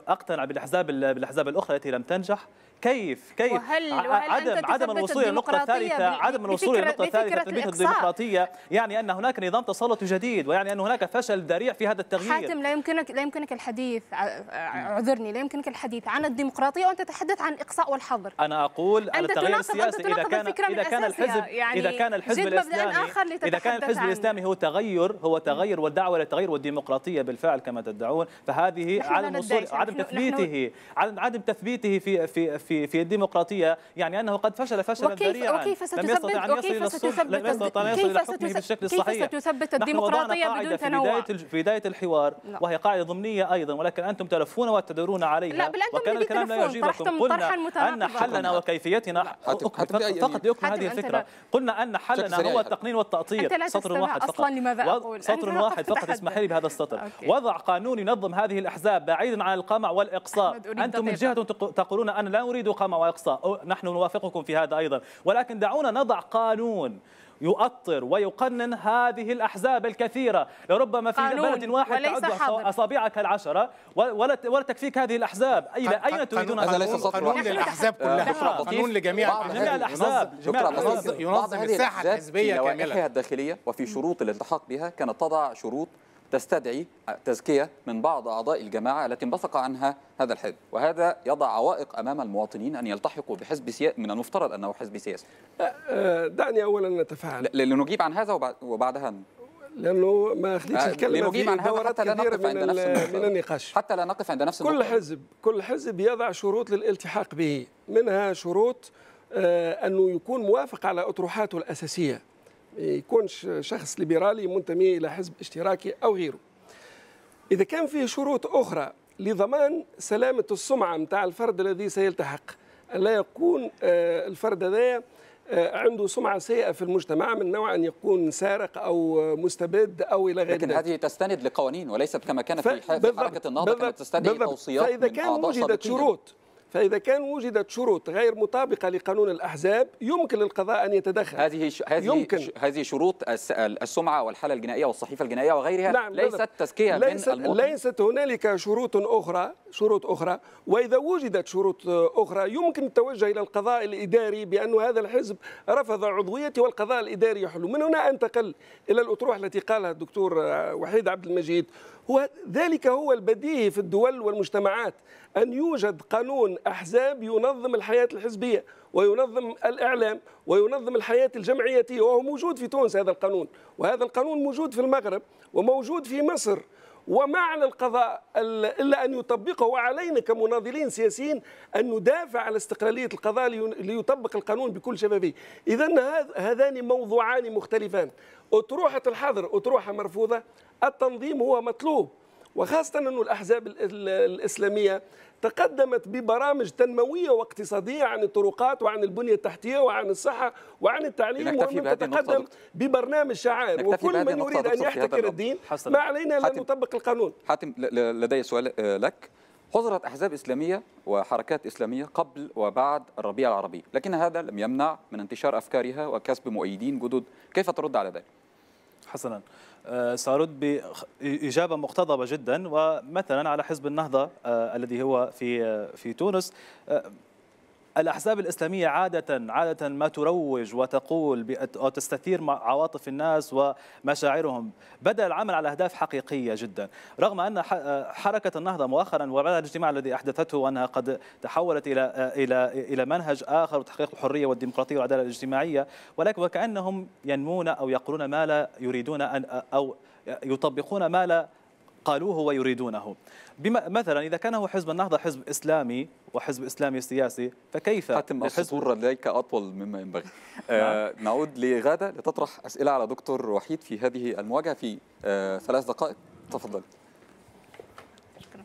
أقتنع بالأحزاب بالأحزاب الأخرى التي لم تنجح كيف كيف وهل وهل عدم أنت عدم الوصول للنقطة الثالثة عدم الوصول للنقطة الثالثة تثبيت الديمقراطية يعني أن هناك نظام تسلط جديد ويعني أن هناك فشل ذريع في هذا التغيير حاتم لا يمكنك لا يمكنك الحديث اعذرني لا يمكنك الحديث عن الديمقراطية وأنت تتحدث عن إقصاء والحظر أنا أقول أنت التغيير السياسي إذا كان إذا كان الحزب يعني إذا كان الحزب الإسلامي الإسلامي آخر إذا كان الحزب عنه. الإسلامي هو تغير هو تغير والدعوة للتغير والديمقراطية بالفعل كما تدعون فهذه عدم وصول عدم تثبيته عدم عدم تثبيته في في في في الديمقراطية يعني أنه قد فشل فشلا ذريعا وكيف ستثبت لم أن يصل لم يستطع أن يصل بالشكل الصحيح كيف ستثبت الديمقراطية بدون تنوع في بداية في بداية الحوار وهي قاعدة ضمنية أيضا ولكن أنتم تلفون وتدورون عليها لا بل أنتم وكان الكلام لا يعجبكم يعني قلنا أن حلنا وكيفيتنا فقط يكمن هذه الفكرة قلنا أن حلنا هو التقنين والتأطير أنت لا سطر واحد فقط أصلا لماذا أقول سطر واحد فقط اسمحي لي بهذا السطر أوكي. وضع قانون ينظم هذه الأحزاب بعيدا عن القمع والإقصاء أنتم من جهة تقولون أنا لا أريد قمع وإقصاء نحن نوافقكم في هذا أيضا ولكن دعونا نضع قانون يؤطر ويقنن هذه الأحزاب الكثيرة لربما في بلد واحد تعد أصابعك العشرة ولا ولا تكفيك هذه الأحزاب إلى أين تريدون هذا ليس سطر قانون للأحزاب كلها قانون لجميع جميع الأحزاب جميع الأحزاب ينظم الساحة الحزبية كاملة في الداخلية وفي شروط الالتحاق بها كانت تضع شروط تستدعي تزكية من بعض أعضاء الجماعة التي انبثق عنها هذا الحزب وهذا يضع عوائق أمام المواطنين أن يلتحقوا بحزب سياسي من المفترض أنه حزب سياسي آه، دعني أولا نتفاعل لنجيب عن هذا وبعدها لانه ما اخليش آه، الكلمه في عن حتى لا نقف عند نفس من النقاش حتى لا نقف عند نفس كل حزب كل حزب يضع شروط للالتحاق به منها شروط آه، انه يكون موافق على اطروحاته الاساسيه ما يكونش شخص ليبرالي منتمي الى حزب اشتراكي او غيره اذا كان فيه شروط اخرى لضمان سلامه السمعه نتاع الفرد الذي سيلتحق لا يكون آه، الفرد هذا آه، عنده سمعة سيئة في المجتمع من نوع أن يكون سارق أو مستبد أو إلى غير ذلك لكن هذه تستند لقوانين وليست كما كانت في حركة النهضة كانت تستند توصيات فإذا كان وجدت شروط فإذا كان وجدت شروط غير مطابقة لقانون الأحزاب يمكن للقضاء أن يتدخل هذه ش... هذه يمكن. ش... هذه شروط السمعة والحالة الجنائية والصحيفة الجنائية وغيرها نعم ليست بالضبط. تزكية ليست من المؤمن. ليست هنالك شروط أخرى شروط أخرى وإذا وجدت شروط أخرى يمكن التوجه إلى القضاء الإداري بأن هذا الحزب رفض عضويتي والقضاء الإداري يحل من هنا أنتقل إلى الأطروحة التي قالها الدكتور وحيد عبد المجيد وذلك هو البديهي في الدول والمجتمعات أن يوجد قانون أحزاب ينظم الحياة الحزبية وينظم الإعلام وينظم الحياة الجمعية وهو موجود في تونس هذا القانون وهذا القانون موجود في المغرب وموجود في مصر وما على القضاء إلا أن يطبقه وعلينا كمناضلين سياسيين أن ندافع على استقلالية القضاء ليطبق القانون بكل شفافية إذا هذان موضوعان مختلفان أطروحة الحظر أطروحة مرفوضة التنظيم هو مطلوب وخاصة أن الأحزاب الإسلامية تقدمت ببرامج تنمويه واقتصاديه عن الطرقات وعن البنيه التحتيه وعن الصحه وعن التعليم ومن تتقدم ببرنامج شعائر وكل من يريد ان يحتكر الدين ما علينا ان نطبق القانون حاتم لدي سؤال آه، لك حظرت أحزاب إسلامية وحركات إسلامية قبل وبعد الربيع العربي لكن هذا لم يمنع من انتشار أفكارها وكسب مؤيدين جدد كيف ترد على ذلك؟ حسنا آه، سأرد بإجابة مقتضبة جدا ومثلا على حزب النهضة آه، الذي هو في آه، في تونس الأحزاب الإسلامية عادة عادة ما تروج وتقول وتستثير عواطف الناس ومشاعرهم بدأ العمل على أهداف حقيقية جدا رغم أن حركة النهضة مؤخرا وبعد الاجتماع الذي أحدثته وأنها قد تحولت إلى إلى إلى منهج آخر وتحقيق الحرية والديمقراطية والعدالة الاجتماعية ولكن وكأنهم ينمون أو يقولون ما لا يريدون أن أو يطبقون ما لا قالوه ويريدونه بما مثلا اذا كان هو حزب النهضه حزب اسلامي وحزب اسلامي سياسي فكيف حتم السطور لديك اطول مما ينبغي نعم. آه نعود لغاده لتطرح اسئله على دكتور وحيد في هذه المواجهه في آه ثلاث دقائق تفضل شكرا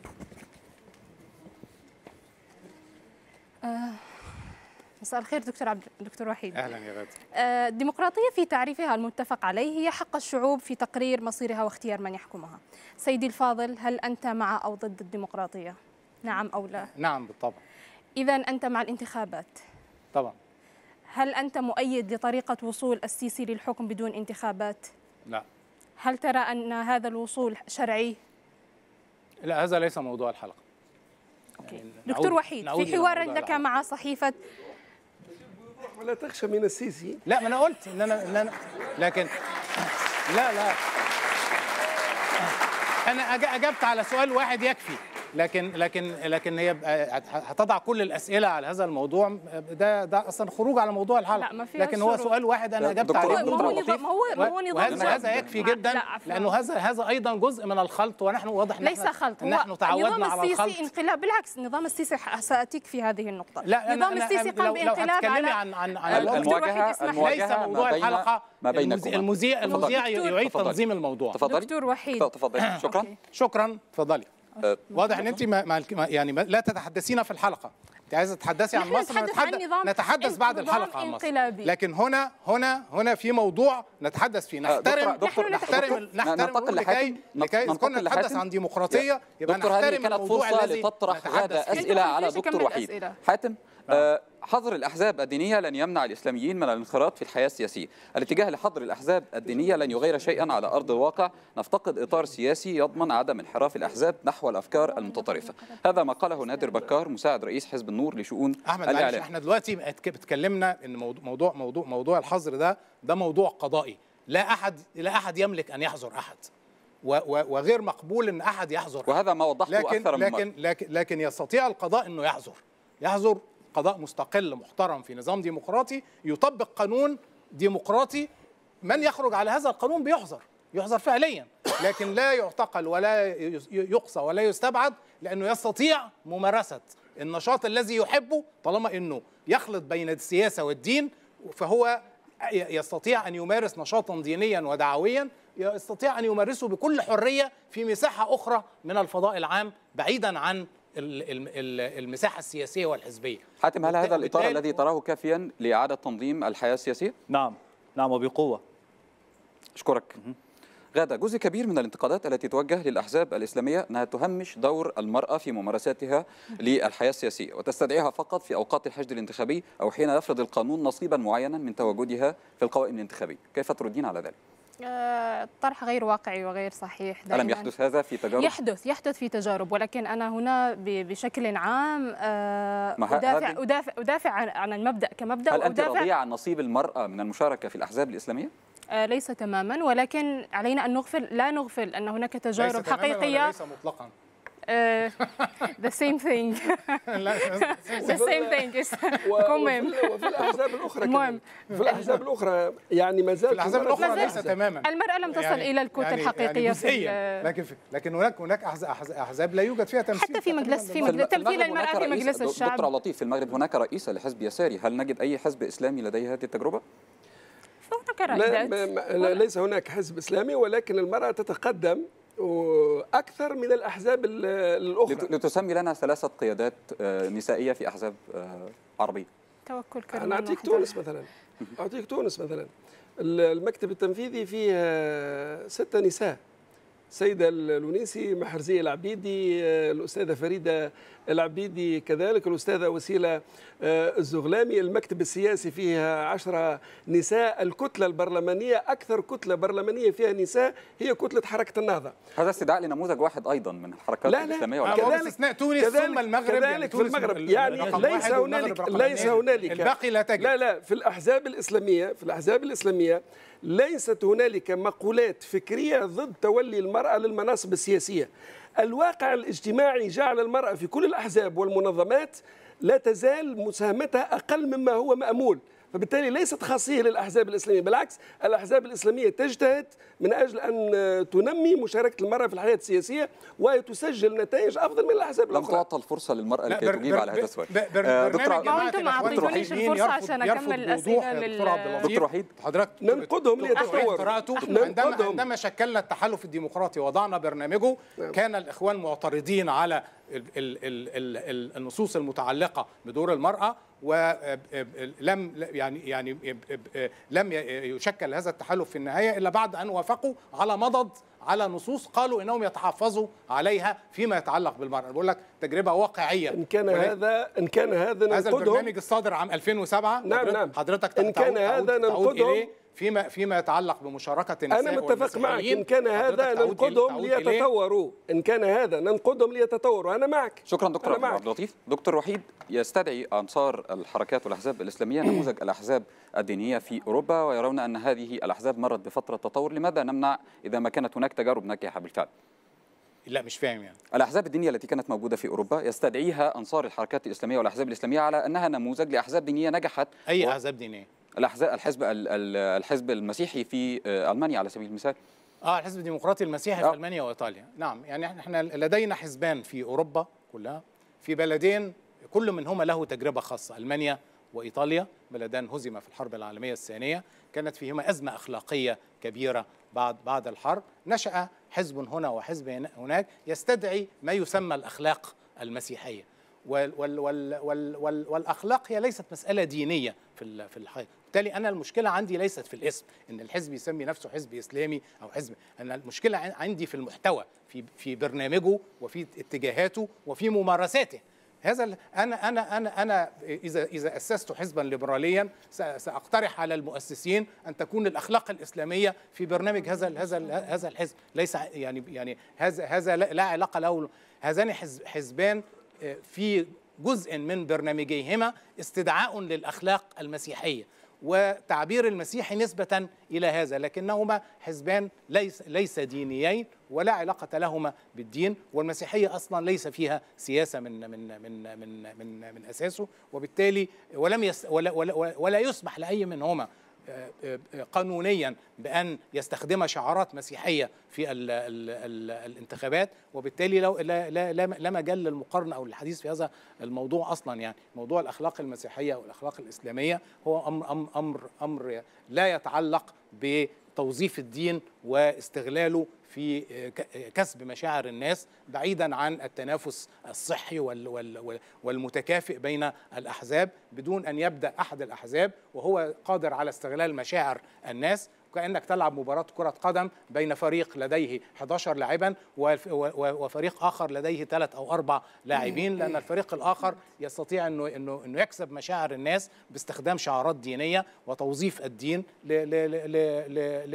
آه مساء الخير دكتور عبد دكتور وحيد اهلا يا غادة آه، الديمقراطيه في تعريفها المتفق عليه هي حق الشعوب في تقرير مصيرها واختيار من يحكمها سيدي الفاضل هل انت مع او ضد الديمقراطيه نعم او لا نعم بالطبع اذا انت مع الانتخابات طبعا هل انت مؤيد لطريقه وصول السيسي للحكم بدون انتخابات لا هل ترى ان هذا الوصول شرعي لا هذا ليس موضوع الحلقه أوكي. يعني دكتور وحيد في حوار لك مع صحيفه ولا تخشى من السيسي لا ما انا قلت ان انا ان انا لكن لا لا انا اجبت على سؤال واحد يكفي لكن لكن لكن هي هتضع كل الاسئله على هذا الموضوع ده ده اصلا خروج على موضوع الحلقه لا لكن هو سؤال واحد انا اجبت عليه ما هو ما هو هو نظام هذا يكفي جدا لا لانه هذا هذا ايضا جزء من الخلط ونحن واضح ليس خلط نحن تعودنا على الخلط السيسي انقلاب بالعكس نظام السيسي ساتيك في هذه النقطه لا نظام السيسي قام بانقلاب على عن عن عن المواجهه ليس موضوع الحلقه ما بينكم المذيع المذيع يعيد تنظيم الموضوع تفضلي دكتور وحيد تفضلي شكرا شكرا تفضلي أه، واضح ان انت ما يعني لا تتحدثين في الحلقه انت عايزه تتحدثي عن مصر نتحدث, عن نظام نتحدث بعد الحلقه عن مصر لكن هنا هنا هنا في موضوع نتحدث فيه أه، نحترم دكتور نحترم نحترم لكي لكي كنا نتحدث عن ديمقراطيه يبقى نحترم الموضوع الذي تطرح هذا اسئله على دكتور وحيد حاتم نعم. أه، حظر الأحزاب الدينية لن يمنع الإسلاميين من الانخراط في الحياة السياسية الاتجاه لحظر الأحزاب الدينية لن يغير شيئا على أرض الواقع نفتقد إطار سياسي يضمن عدم انحراف الأحزاب نحو الأفكار المتطرفة هذا ما قاله نادر بكار مساعد رئيس حزب النور لشؤون أحمد الإعلام احنا دلوقتي بتكلمنا ان موضوع موضوع موضوع الحظر ده ده موضوع قضائي لا احد لا احد يملك ان يحظر احد وغير مقبول ان احد يحظر وهذا ما وضحته لكن اكثر من لكن, لكن لكن يستطيع القضاء انه يحظر يحظر قضاء مستقل محترم في نظام ديمقراطي يطبق قانون ديمقراطي من يخرج على هذا القانون بيحظر يحظر فعليا لكن لا يعتقل ولا يقصى ولا يستبعد لأنه يستطيع ممارسة النشاط الذي يحبه طالما أنه يخلط بين السياسة والدين فهو يستطيع أن يمارس نشاطا دينيا ودعويا يستطيع أن يمارسه بكل حرية في مساحة أخرى من الفضاء العام بعيدا عن المساحه السياسيه والحزبيه حاتم هل هذا الاطار الذي تراه كافيا لاعاده تنظيم الحياه السياسيه نعم نعم وبقوه اشكرك غادة جزء كبير من الانتقادات التي توجه للأحزاب الإسلامية أنها تهمش دور المرأة في ممارساتها للحياة السياسية وتستدعيها فقط في أوقات الحشد الانتخابي أو حين يفرض القانون نصيبا معينا من تواجدها في القوائم الانتخابية كيف تردين على ذلك؟ الطرح آه، غير واقعي وغير صحيح دائماً. ألم يحدث هذا في تجارب؟ يحدث يحدث في تجارب ولكن أنا هنا بشكل عام آه، أدافع, أدافع, أدافع عن المبدأ كمبدأ هل أنت راضية عن نصيب المرأة من المشاركة في الأحزاب الإسلامية؟ آه، ليس تماما ولكن علينا أن نغفل لا نغفل أن هناك تجارب ليس حقيقية ليس مطلقا ذا سيم ثينج ذا سيم ثينج كومام وفي الاحزاب الاخرى المهم في الاحزاب الاخرى يعني ما زالت الاحزاب الاخرى ليس تماما المراه لم تصل يعني الى الكوت يعني-, يعني الحقيقيه يعني في لكن في لكن هناك هناك احزاب لا يوجد فيها تمثيل حتى في مجلس في مجلس تمثيل المراه في مجلس الشعب دكتور لطيف في المغرب هناك رئيسه لحزب يساري هل نجد اي حزب اسلامي لديه هذه التجربه؟ لا ليس هناك حزب اسلامي ولكن المراه تتقدم اكثر من الاحزاب الاخرى لتسمي لنا ثلاثه قيادات آه، نسائيه في احزاب آه، عربيه توكل كريم انا اعطيك تونس مثلا اعطيك تونس مثلا المكتب التنفيذي فيه آه، ستة نساء سيدة الونيسي محرزية العبيدي الأستاذة فريدة العبيدي كذلك الأستاذة وسيلة آه، الزغلامي المكتب السياسي فيها عشرة نساء الكتلة البرلمانية أكثر كتلة برلمانية فيها نساء هي كتلة حركة النهضة هذا استدعاء لنموذج واحد أيضا من الحركات لا لا الإسلامية لا كذلك تونس ثم المغرب يعني كذلك يعني في المغرب يعني ليس هنالك ليس هنالك الباقي لا تجد لا لا في الأحزاب الإسلامية في الأحزاب الإسلامية ليست هنالك مقولات فكرية ضد تولي المرأة للمناصب السياسية الواقع الاجتماعي جعل المرأة في كل الأحزاب والمنظمات لا تزال مساهمتها أقل مما هو مأمول فبالتالي ليست خاصيه للاحزاب الاسلاميه بالعكس الاحزاب الاسلاميه تجتهد من اجل ان تنمي مشاركه المراه في الحياه السياسيه وتسجل نتائج افضل من الاحزاب الاخرى تعطى الفرصه للمراه لكي تجيب على هذا السؤال آه، دكتور عبد انتم ما اعطيتونيش الفرصه عشان اكمل الاسئله دكتور وحيد حضرتك ننقدهم ليتصور عندما عندما شكلنا التحالف الديمقراطي وضعنا برنامجه نعم. كان الاخوان معترضين على النصوص المتعلقه بدور المراه ولم آه، آه، يعني يعني آه، لم يشكل هذا التحالف في النهايه الا بعد ان وافقوا على مضض على نصوص قالوا انهم يتحفظوا عليها فيما يتعلق بالمراه، بقول لك تجربه واقعيه ان كان هذا ان كان هذا ننقدهم هذا البرنامج الصادر عام 2007 نعم نعم حضرتك نعم. ان كان هذا ننقده فيما فيما يتعلق بمشاركه النساء انا متفق معك ان كان هذا ننقدهم ليتطوروا ان كان هذا ننقدهم ليتطوروا انا معك شكرا دكتور عبد اللطيف دكتور وحيد يستدعي انصار الحركات والاحزاب الاسلاميه نموذج الاحزاب الدينيه في اوروبا ويرون ان هذه الاحزاب مرت بفتره تطور لماذا نمنع اذا ما كانت هناك تجارب ناجحه بالفعل لا مش فاهم يعني الاحزاب الدينيه التي كانت موجوده في اوروبا يستدعيها انصار الحركات الاسلاميه والاحزاب الاسلاميه على انها نموذج لاحزاب دينيه نجحت اي و... احزاب دينيه الاحزاب الحزب الحزب المسيحي في آه، المانيا على سبيل المثال اه الحزب الديمقراطي المسيحي آه. في المانيا وايطاليا نعم يعني احنا لدينا حزبان في اوروبا كلها في بلدين كل منهما له تجربه خاصه المانيا وايطاليا بلدان هزما في الحرب العالميه الثانيه كانت فيهما ازمه اخلاقيه كبيره بعد بعد الحرب نشا حزب هنا وحزب هناك يستدعي ما يسمى الاخلاق المسيحيه وال وال وال وال وال والاخلاق هي ليست مساله دينيه في في الحقيقه بالتالي انا المشكله عندي ليست في الاسم ان الحزب يسمي نفسه حزب اسلامي او حزب انا المشكله عندي في المحتوى في في برنامجه وفي اتجاهاته وفي ممارساته هذا انا انا انا انا اذا اذا اسست حزبا ليبراليا ساقترح على المؤسسين ان تكون الاخلاق الاسلاميه في برنامج هذا هذا هذا الحزب ليس يعني يعني هذا هذا لا علاقه له هذان حزبان آه، في جزء من برنامجيهما استدعاء للاخلاق المسيحيه وتعبير المسيحي نسبة إلى هذا لكنهما حزبان ليس, ليس دينيين ولا علاقة لهما بالدين والمسيحية أصلا ليس فيها سياسة من, من, من, من, من, من أساسه وبالتالي ولم يس ولا, ولا, ولا يسمح لأي منهما قانونيا بأن يستخدم شعارات مسيحية في الـ الـ الـ الانتخابات وبالتالي لو لا, لا, لا مجال للمقارنة أو الحديث في هذا الموضوع أصلا يعني موضوع الأخلاق المسيحية والاخلاق الإسلامية هو أمر, أمر, أمر, أمر لا يتعلق بتوظيف الدين واستغلاله في آه، آه، كسب مشاعر الناس بعيدا عن التنافس الصحي والمتكافئ بين الأحزاب بدون أن يبدأ أحد الأحزاب وهو قادر على استغلال مشاعر الناس كانك تلعب مباراه كره قدم بين فريق لديه 11 لاعبا وفريق اخر لديه ثلاث او اربع لاعبين لان الفريق الاخر يستطيع انه انه انه يكسب مشاعر الناس باستخدام شعارات دينيه وتوظيف الدين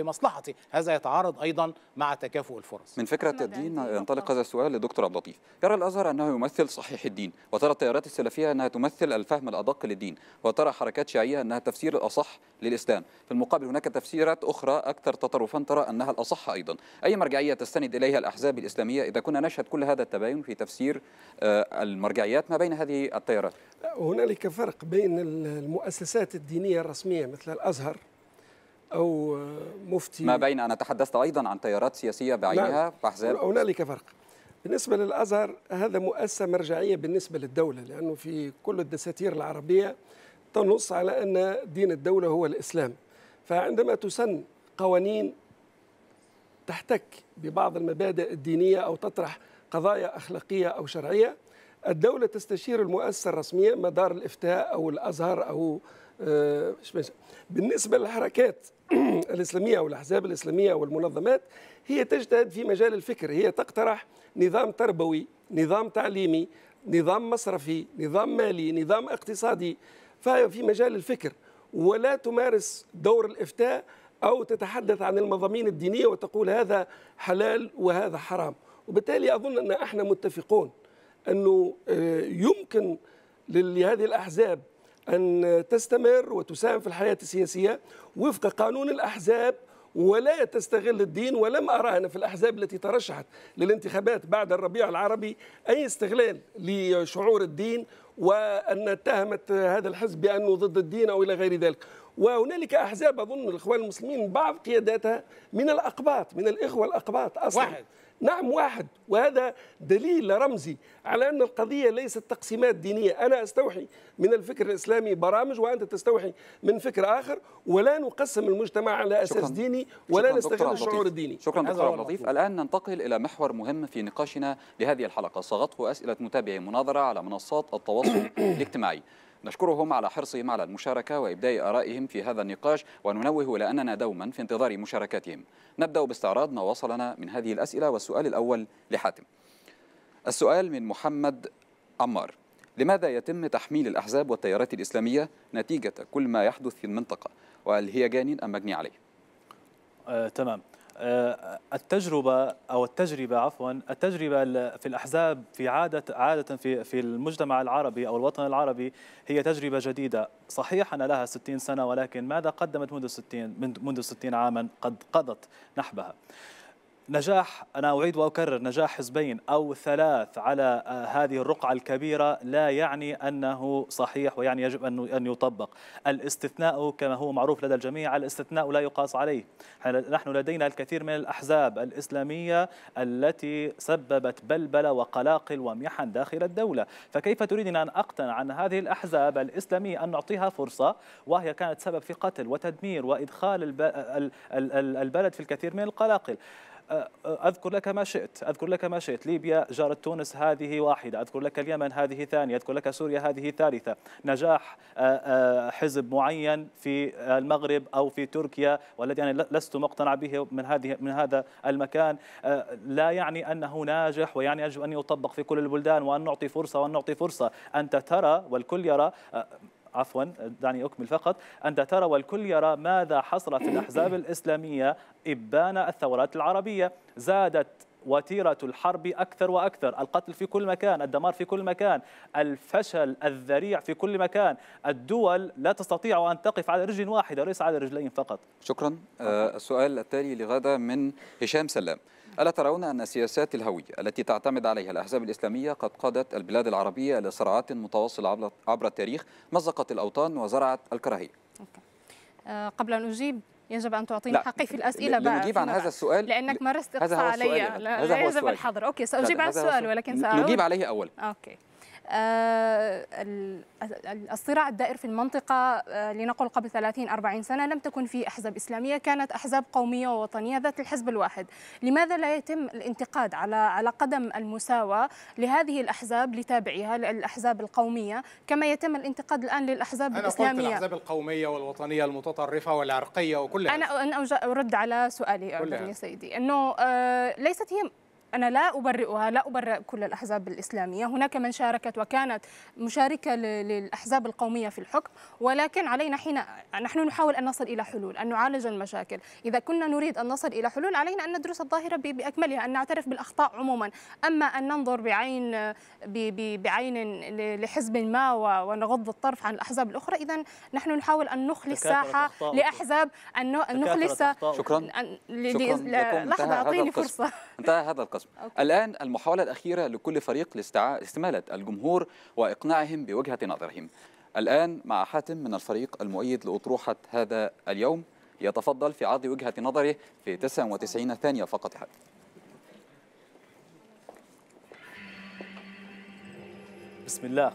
لمصلحته هذا يتعارض ايضا مع تكافؤ الفرص من فكره الدين ينطلق هذا السؤال للدكتور عبد اللطيف يرى الازهر انه يمثل صحيح الدين وترى التيارات السلفيه انها تمثل الفهم الادق للدين وترى حركات شيعيه انها تفسير الاصح للاسلام في المقابل هناك تفسيرات أخرى أكثر تطرفا ترى أنها الأصح أيضا أي مرجعية تستند إليها الأحزاب الإسلامية إذا كنا نشهد كل هذا التباين في تفسير آه، المرجعيات ما بين هذه التيارات هنالك فرق بين المؤسسات الدينية الرسمية مثل الأزهر أو آه، مفتي ما بين أنا تحدثت أيضا عن تيارات سياسية نعم. بعينها فأحزاب هنالك فرق بالنسبة للأزهر هذا مؤسسة مرجعية بالنسبة للدولة لأنه في كل الدساتير العربية تنص على أن دين الدولة هو الإسلام فعندما تسن قوانين تحتك ببعض المبادئ الدينية أو تطرح قضايا أخلاقية أو شرعية الدولة تستشير المؤسسة الرسمية مدار الإفتاء أو الأزهر أو آه، بالنسبة للحركات الإسلامية أو الأحزاب الإسلامية والمنظمات هي تجتهد في مجال الفكر هي تقترح نظام تربوي نظام تعليمي نظام مصرفي نظام مالي نظام اقتصادي فهي في مجال الفكر ولا تمارس دور الافتاء او تتحدث عن المضامين الدينيه وتقول هذا حلال وهذا حرام وبالتالي اظن ان احنا متفقون انه آه، يمكن لهذه الاحزاب ان تستمر وتساهم في الحياه السياسيه وفق قانون الاحزاب ولا تستغل الدين ولم أرى أنا في الأحزاب التي ترشحت للانتخابات بعد الربيع العربي أي استغلال لشعور الدين وان اتهمت هذا الحزب بانه ضد الدين او الى غير ذلك وهنالك احزاب اظن الاخوان المسلمين بعض قياداتها من الاقباط من الاخوه الاقباط اصلا واحد. نعم واحد وهذا دليل رمزي على أن القضية ليست تقسيمات دينية أنا أستوحي من الفكر الإسلامي برامج وأنت تستوحي من فكر آخر ولا نقسم المجتمع على أساس شكراً. ديني ولا نستغل الشعور الديني شكرا دكتور لطيف الآن ننتقل إلى محور مهم في نقاشنا لهذه الحلقة صاغته أسئلة متابعي مناظرة على منصات التواصل الاجتماعي نشكرهم على حرصهم على المشاركة وإبداء آرائهم في هذا النقاش وننوه إلى أننا دوما في انتظار مشاركاتهم نبدأ باستعراض ما وصلنا من هذه الأسئلة والسؤال الأول لحاتم السؤال من محمد عمار لماذا يتم تحميل الأحزاب والتيارات الإسلامية نتيجة كل ما يحدث في المنطقة وهل هي جان أم مجني عليه آه، تمام آه، التجربة أو التجربة عفوا التجربة في الأحزاب في عادة عادة في في المجتمع العربي أو الوطن العربي هي تجربة جديدة صحيح أن لها 60 سنة ولكن ماذا قدمت منذ ستين منذ 60 عاما قد قضت نحبها نجاح أنا أعيد وأكرر نجاح حزبين أو ثلاث على آه، هذه الرقعة الكبيرة لا يعني أنه صحيح ويعني يجب أن يطبق الاستثناء كما هو معروف لدى الجميع الاستثناء لا يقاس عليه نحن لدينا الكثير من الأحزاب الإسلامية التي سببت بلبلة وقلاقل ومحن داخل الدولة فكيف تريدنا أن أقتنع عن هذه الأحزاب الإسلامية أن نعطيها فرصة وهي كانت سبب في قتل وتدمير وإدخال البلد في الكثير من القلاقل أذكر لك ما شئت أذكر لك ما شئت ليبيا جارة تونس هذه واحدة أذكر لك اليمن هذه ثانية أذكر لك سوريا هذه ثالثة نجاح آه، آه، حزب معين في المغرب أو في تركيا والذي أنا لست مقتنع به من هذه من هذا المكان آه، لا يعني أنه ناجح ويعني يجب أن يطبق في كل البلدان وأن نعطي فرصة وأن نعطي فرصة أنت ترى والكل يرى عفوا دعني أكمل فقط أن ترى والكل يرى ماذا حصل في الأحزاب الإسلامية إبان الثورات العربية زادت وتيرة الحرب أكثر وأكثر القتل في كل مكان الدمار في كل مكان الفشل الذريع في كل مكان الدول لا تستطيع أن تقف على رجل واحدة ليس على رجلين فقط شكرا آه السؤال التالي لغدا من هشام سلام ألا ترون أن سياسات الهوية التي تعتمد عليها الأحزاب الإسلامية قد قادت البلاد العربية إلى صراعات متواصلة عبر التاريخ مزقت الأوطان وزرعت الكراهية أه قبل أن أجيب يجب ان تعطيني حقي في الاسئله بقى نجيب عن هذا السؤال لانك مارست اقصاء علي لا, يجب الحظر اوكي ساجيب عن السؤال ولكن ساعود نجيب عليه اولا اوكي آه، الصراع الدائر في المنطقة آه، لنقل قبل 30 40 سنة لم تكن في أحزاب إسلامية كانت أحزاب قومية ووطنية ذات الحزب الواحد لماذا لا يتم الانتقاد على على قدم المساواة لهذه الأحزاب لتابعيها الأحزاب القومية كما يتم الانتقاد الآن للأحزاب أنا الإسلامية أنا الأحزاب القومية والوطنية المتطرفة والعرقية وكل أنا أنا أرد على سؤالي سيدي أنه آه، ليست هي أنا لا أبرئها لا أبرئ كل الأحزاب الإسلامية هناك من شاركت وكانت مشاركة للأحزاب القومية في الحكم ولكن علينا حين نحن نحاول أن نصل إلى حلول أن نعالج المشاكل إذا كنا نريد أن نصل إلى حلول علينا أن ندرس الظاهرة بأكملها أن نعترف بالأخطاء عموما أما أن ننظر بعين بعين لحزب ما ونغض الطرف عن الأحزاب الأخرى إذا نحن نحاول أن نخلي ساحة لأحزاب أن نخلي شكرا, شكرا. لحظة أعطيني فرصة انتهى هذا القسم الخصم أوكي. الآن المحاولة الأخيرة لكل فريق لاستمالة الجمهور وإقناعهم بوجهة نظرهم الآن مع حاتم من الفريق المؤيد لأطروحة هذا اليوم يتفضل في عرض وجهة نظره في 99 ثانية فقط حاتم بسم الله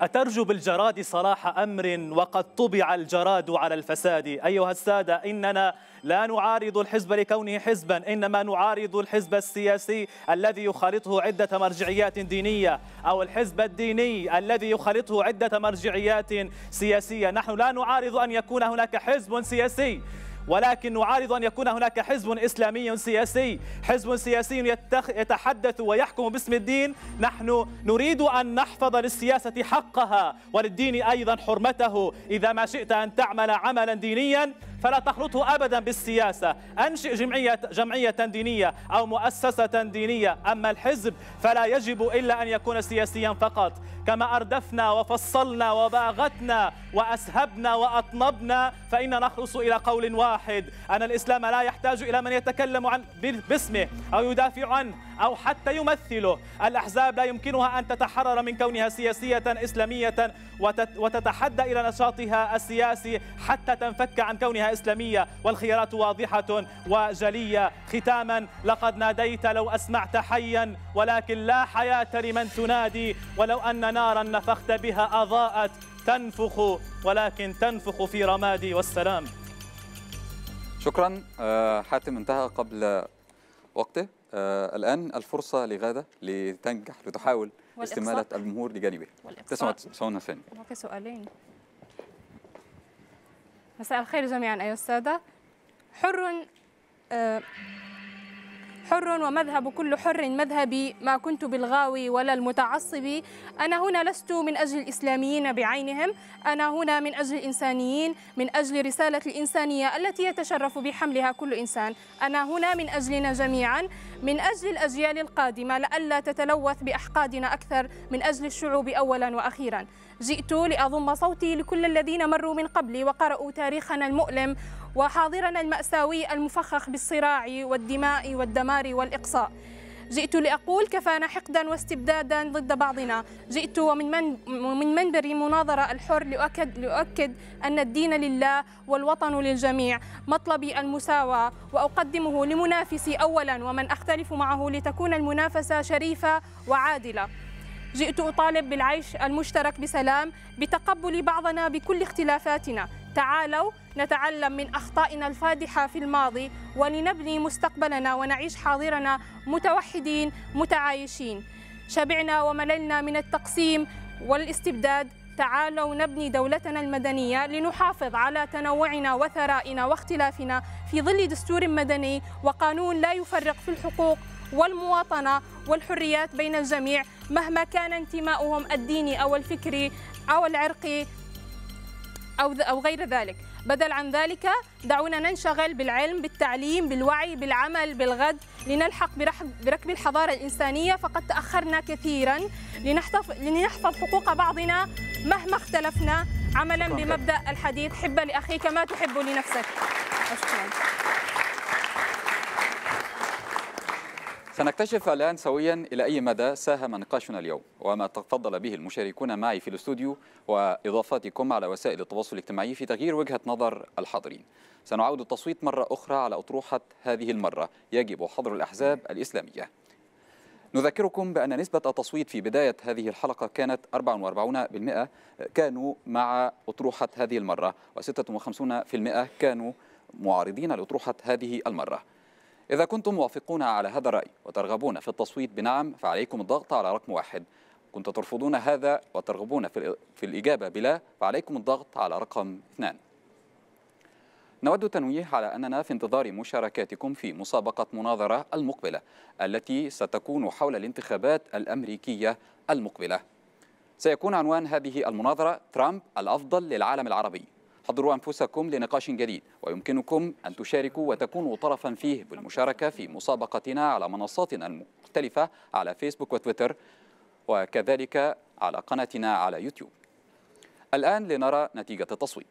أترجو بالجراد صلاح أمر وقد طبع الجراد على الفساد أيها السادة إننا لا نعارض الحزب لكونه حزبا إنما نعارض الحزب السياسي الذي يخالطه عدة مرجعيات دينية أو الحزب الديني الذي يخالطه عدة مرجعيات سياسية نحن لا نعارض أن يكون هناك حزب سياسي ولكن نعارض أن يكون هناك حزب إسلامي سياسي حزب سياسي يتحدث ويحكم باسم الدين نحن نريد أن نحفظ للسياسة حقها وللدين أيضا حرمته إذا ما شئت أن تعمل عملا دينيا فلا تخلطه أبدا بالسياسة أنشئ جمعية, جمعية دينية أو مؤسسة دينية أما الحزب فلا يجب إلا أن يكون سياسيا فقط كما أردفنا وفصلنا وباغتنا وأسهبنا وأطنبنا فإن نخلص إلى قول واحد أن الإسلام لا يحتاج إلى من يتكلم عن باسمه أو يدافع عنه أو حتى يمثله الأحزاب لا يمكنها أن تتحرر من كونها سياسية إسلامية وتتحدى إلى نشاطها السياسي حتى تنفك عن كونها إسلامية والخيارات واضحة وجلية ختاما لقد ناديت لو أسمعت حيا ولكن لا حياة لمن تنادي ولو أن نارا نفخت بها أضاءت تنفخ ولكن تنفخ في رمادي والسلام شكرا آه، حاتم انتهى قبل وقته آه، الآن الفرصة لغادة لتنجح لتحاول استمالة الجمهور لجانبه 99 ثانية سؤالين مساء الخير جميعا أيها السادة حر آه، حر ومذهب كل حر مذهبي ما كنت بالغاوي ولا المتعصب أنا هنا لست من أجل الإسلاميين بعينهم أنا هنا من أجل الإنسانيين من أجل رسالة الإنسانية التي يتشرف بحملها كل إنسان أنا هنا من أجلنا جميعا من أجل الأجيال القادمة لئلا تتلوث بأحقادنا أكثر من أجل الشعوب أولا وأخيرا جئت لأضم صوتي لكل الذين مروا من قبلي وقرأوا تاريخنا المؤلم وحاضرنا المأساوي المفخخ بالصراع والدماء والدمار والإقصاء جئت لأقول كفانا حقدا واستبدادا ضد بعضنا جئت ومن من من منبر مناظرة الحر لأؤكد, لأؤكد أن الدين لله والوطن للجميع مطلبي المساواة وأقدمه لمنافسي أولا ومن أختلف معه لتكون المنافسة شريفة وعادلة جئت أطالب بالعيش المشترك بسلام بتقبل بعضنا بكل اختلافاتنا تعالوا نتعلم من أخطائنا الفادحة في الماضي ولنبني مستقبلنا ونعيش حاضرنا متوحدين متعايشين شبعنا ومللنا من التقسيم والاستبداد تعالوا نبني دولتنا المدنية لنحافظ على تنوعنا وثرائنا واختلافنا في ظل دستور مدني وقانون لا يفرق في الحقوق والمواطنة والحريات بين الجميع مهما كان انتماؤهم الديني أو الفكري أو العرقي أو, أو غير ذلك بدل عن ذلك دعونا ننشغل بالعلم بالتعليم بالوعي بالعمل بالغد لنلحق بركب الحضارة الإنسانية فقد تأخرنا كثيرا لنحفظ حقوق بعضنا مهما اختلفنا عملا بمبدأ الحديث حب لأخيك ما تحب لنفسك سنكتشف الآن سويا إلى أي مدى ساهم نقاشنا اليوم وما تفضل به المشاركون معي في الاستوديو وإضافاتكم على وسائل التواصل الاجتماعي في تغيير وجهة نظر الحاضرين سنعود التصويت مرة أخرى على أطروحة هذه المرة يجب حظر الأحزاب الإسلامية نذكركم بأن نسبة التصويت في بداية هذه الحلقة كانت 44% كانوا مع أطروحة هذه المرة و56% كانوا معارضين لأطروحة هذه المرة إذا كنتم موافقون على هذا الرأي وترغبون في التصويت بنعم فعليكم الضغط على رقم واحد كنت ترفضون هذا وترغبون في الإجابة بلا فعليكم الضغط على رقم اثنان نود التنويه على أننا في انتظار مشاركاتكم في مسابقة مناظرة المقبلة التي ستكون حول الانتخابات الأمريكية المقبلة سيكون عنوان هذه المناظرة ترامب الأفضل للعالم العربي حضروا أنفسكم لنقاش جديد ويمكنكم أن تشاركوا وتكونوا طرفا فيه بالمشاركة في مسابقتنا على منصاتنا المختلفة على فيسبوك وتويتر وكذلك على قناتنا على يوتيوب الآن لنرى نتيجة التصويت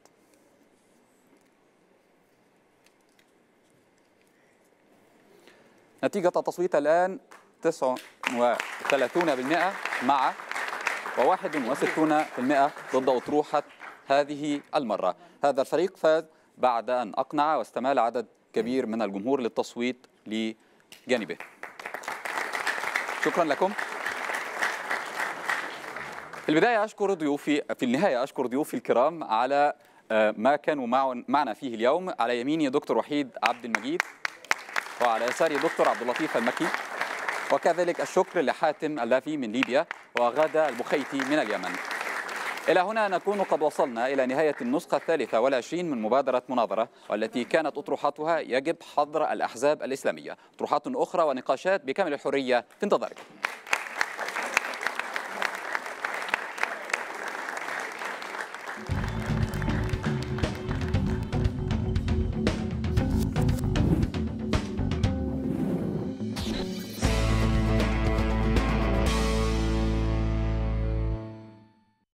نتيجة التصويت الآن 39% مع و61% ضد أطروحة هذه المرة هذا الفريق فاز بعد أن أقنع واستمال عدد كبير من الجمهور للتصويت لجانبه شكرا لكم في البداية أشكر ضيوفي في النهاية أشكر ضيوفي الكرام على آه، ما كانوا معنا فيه اليوم على يميني دكتور وحيد عبد المجيد وعلى يساري دكتور عبد اللطيف المكي وكذلك الشكر لحاتم اللافي من ليبيا وغادة البخيتي من اليمن إلى هنا نكون قد وصلنا إلى نهاية النسخة الثالثة والعشرين من مبادرة مناظرة والتي كانت أطروحاتها يجب حظر الأحزاب الإسلامية أطروحات أخرى ونقاشات بكامل الحرية في انتظاركم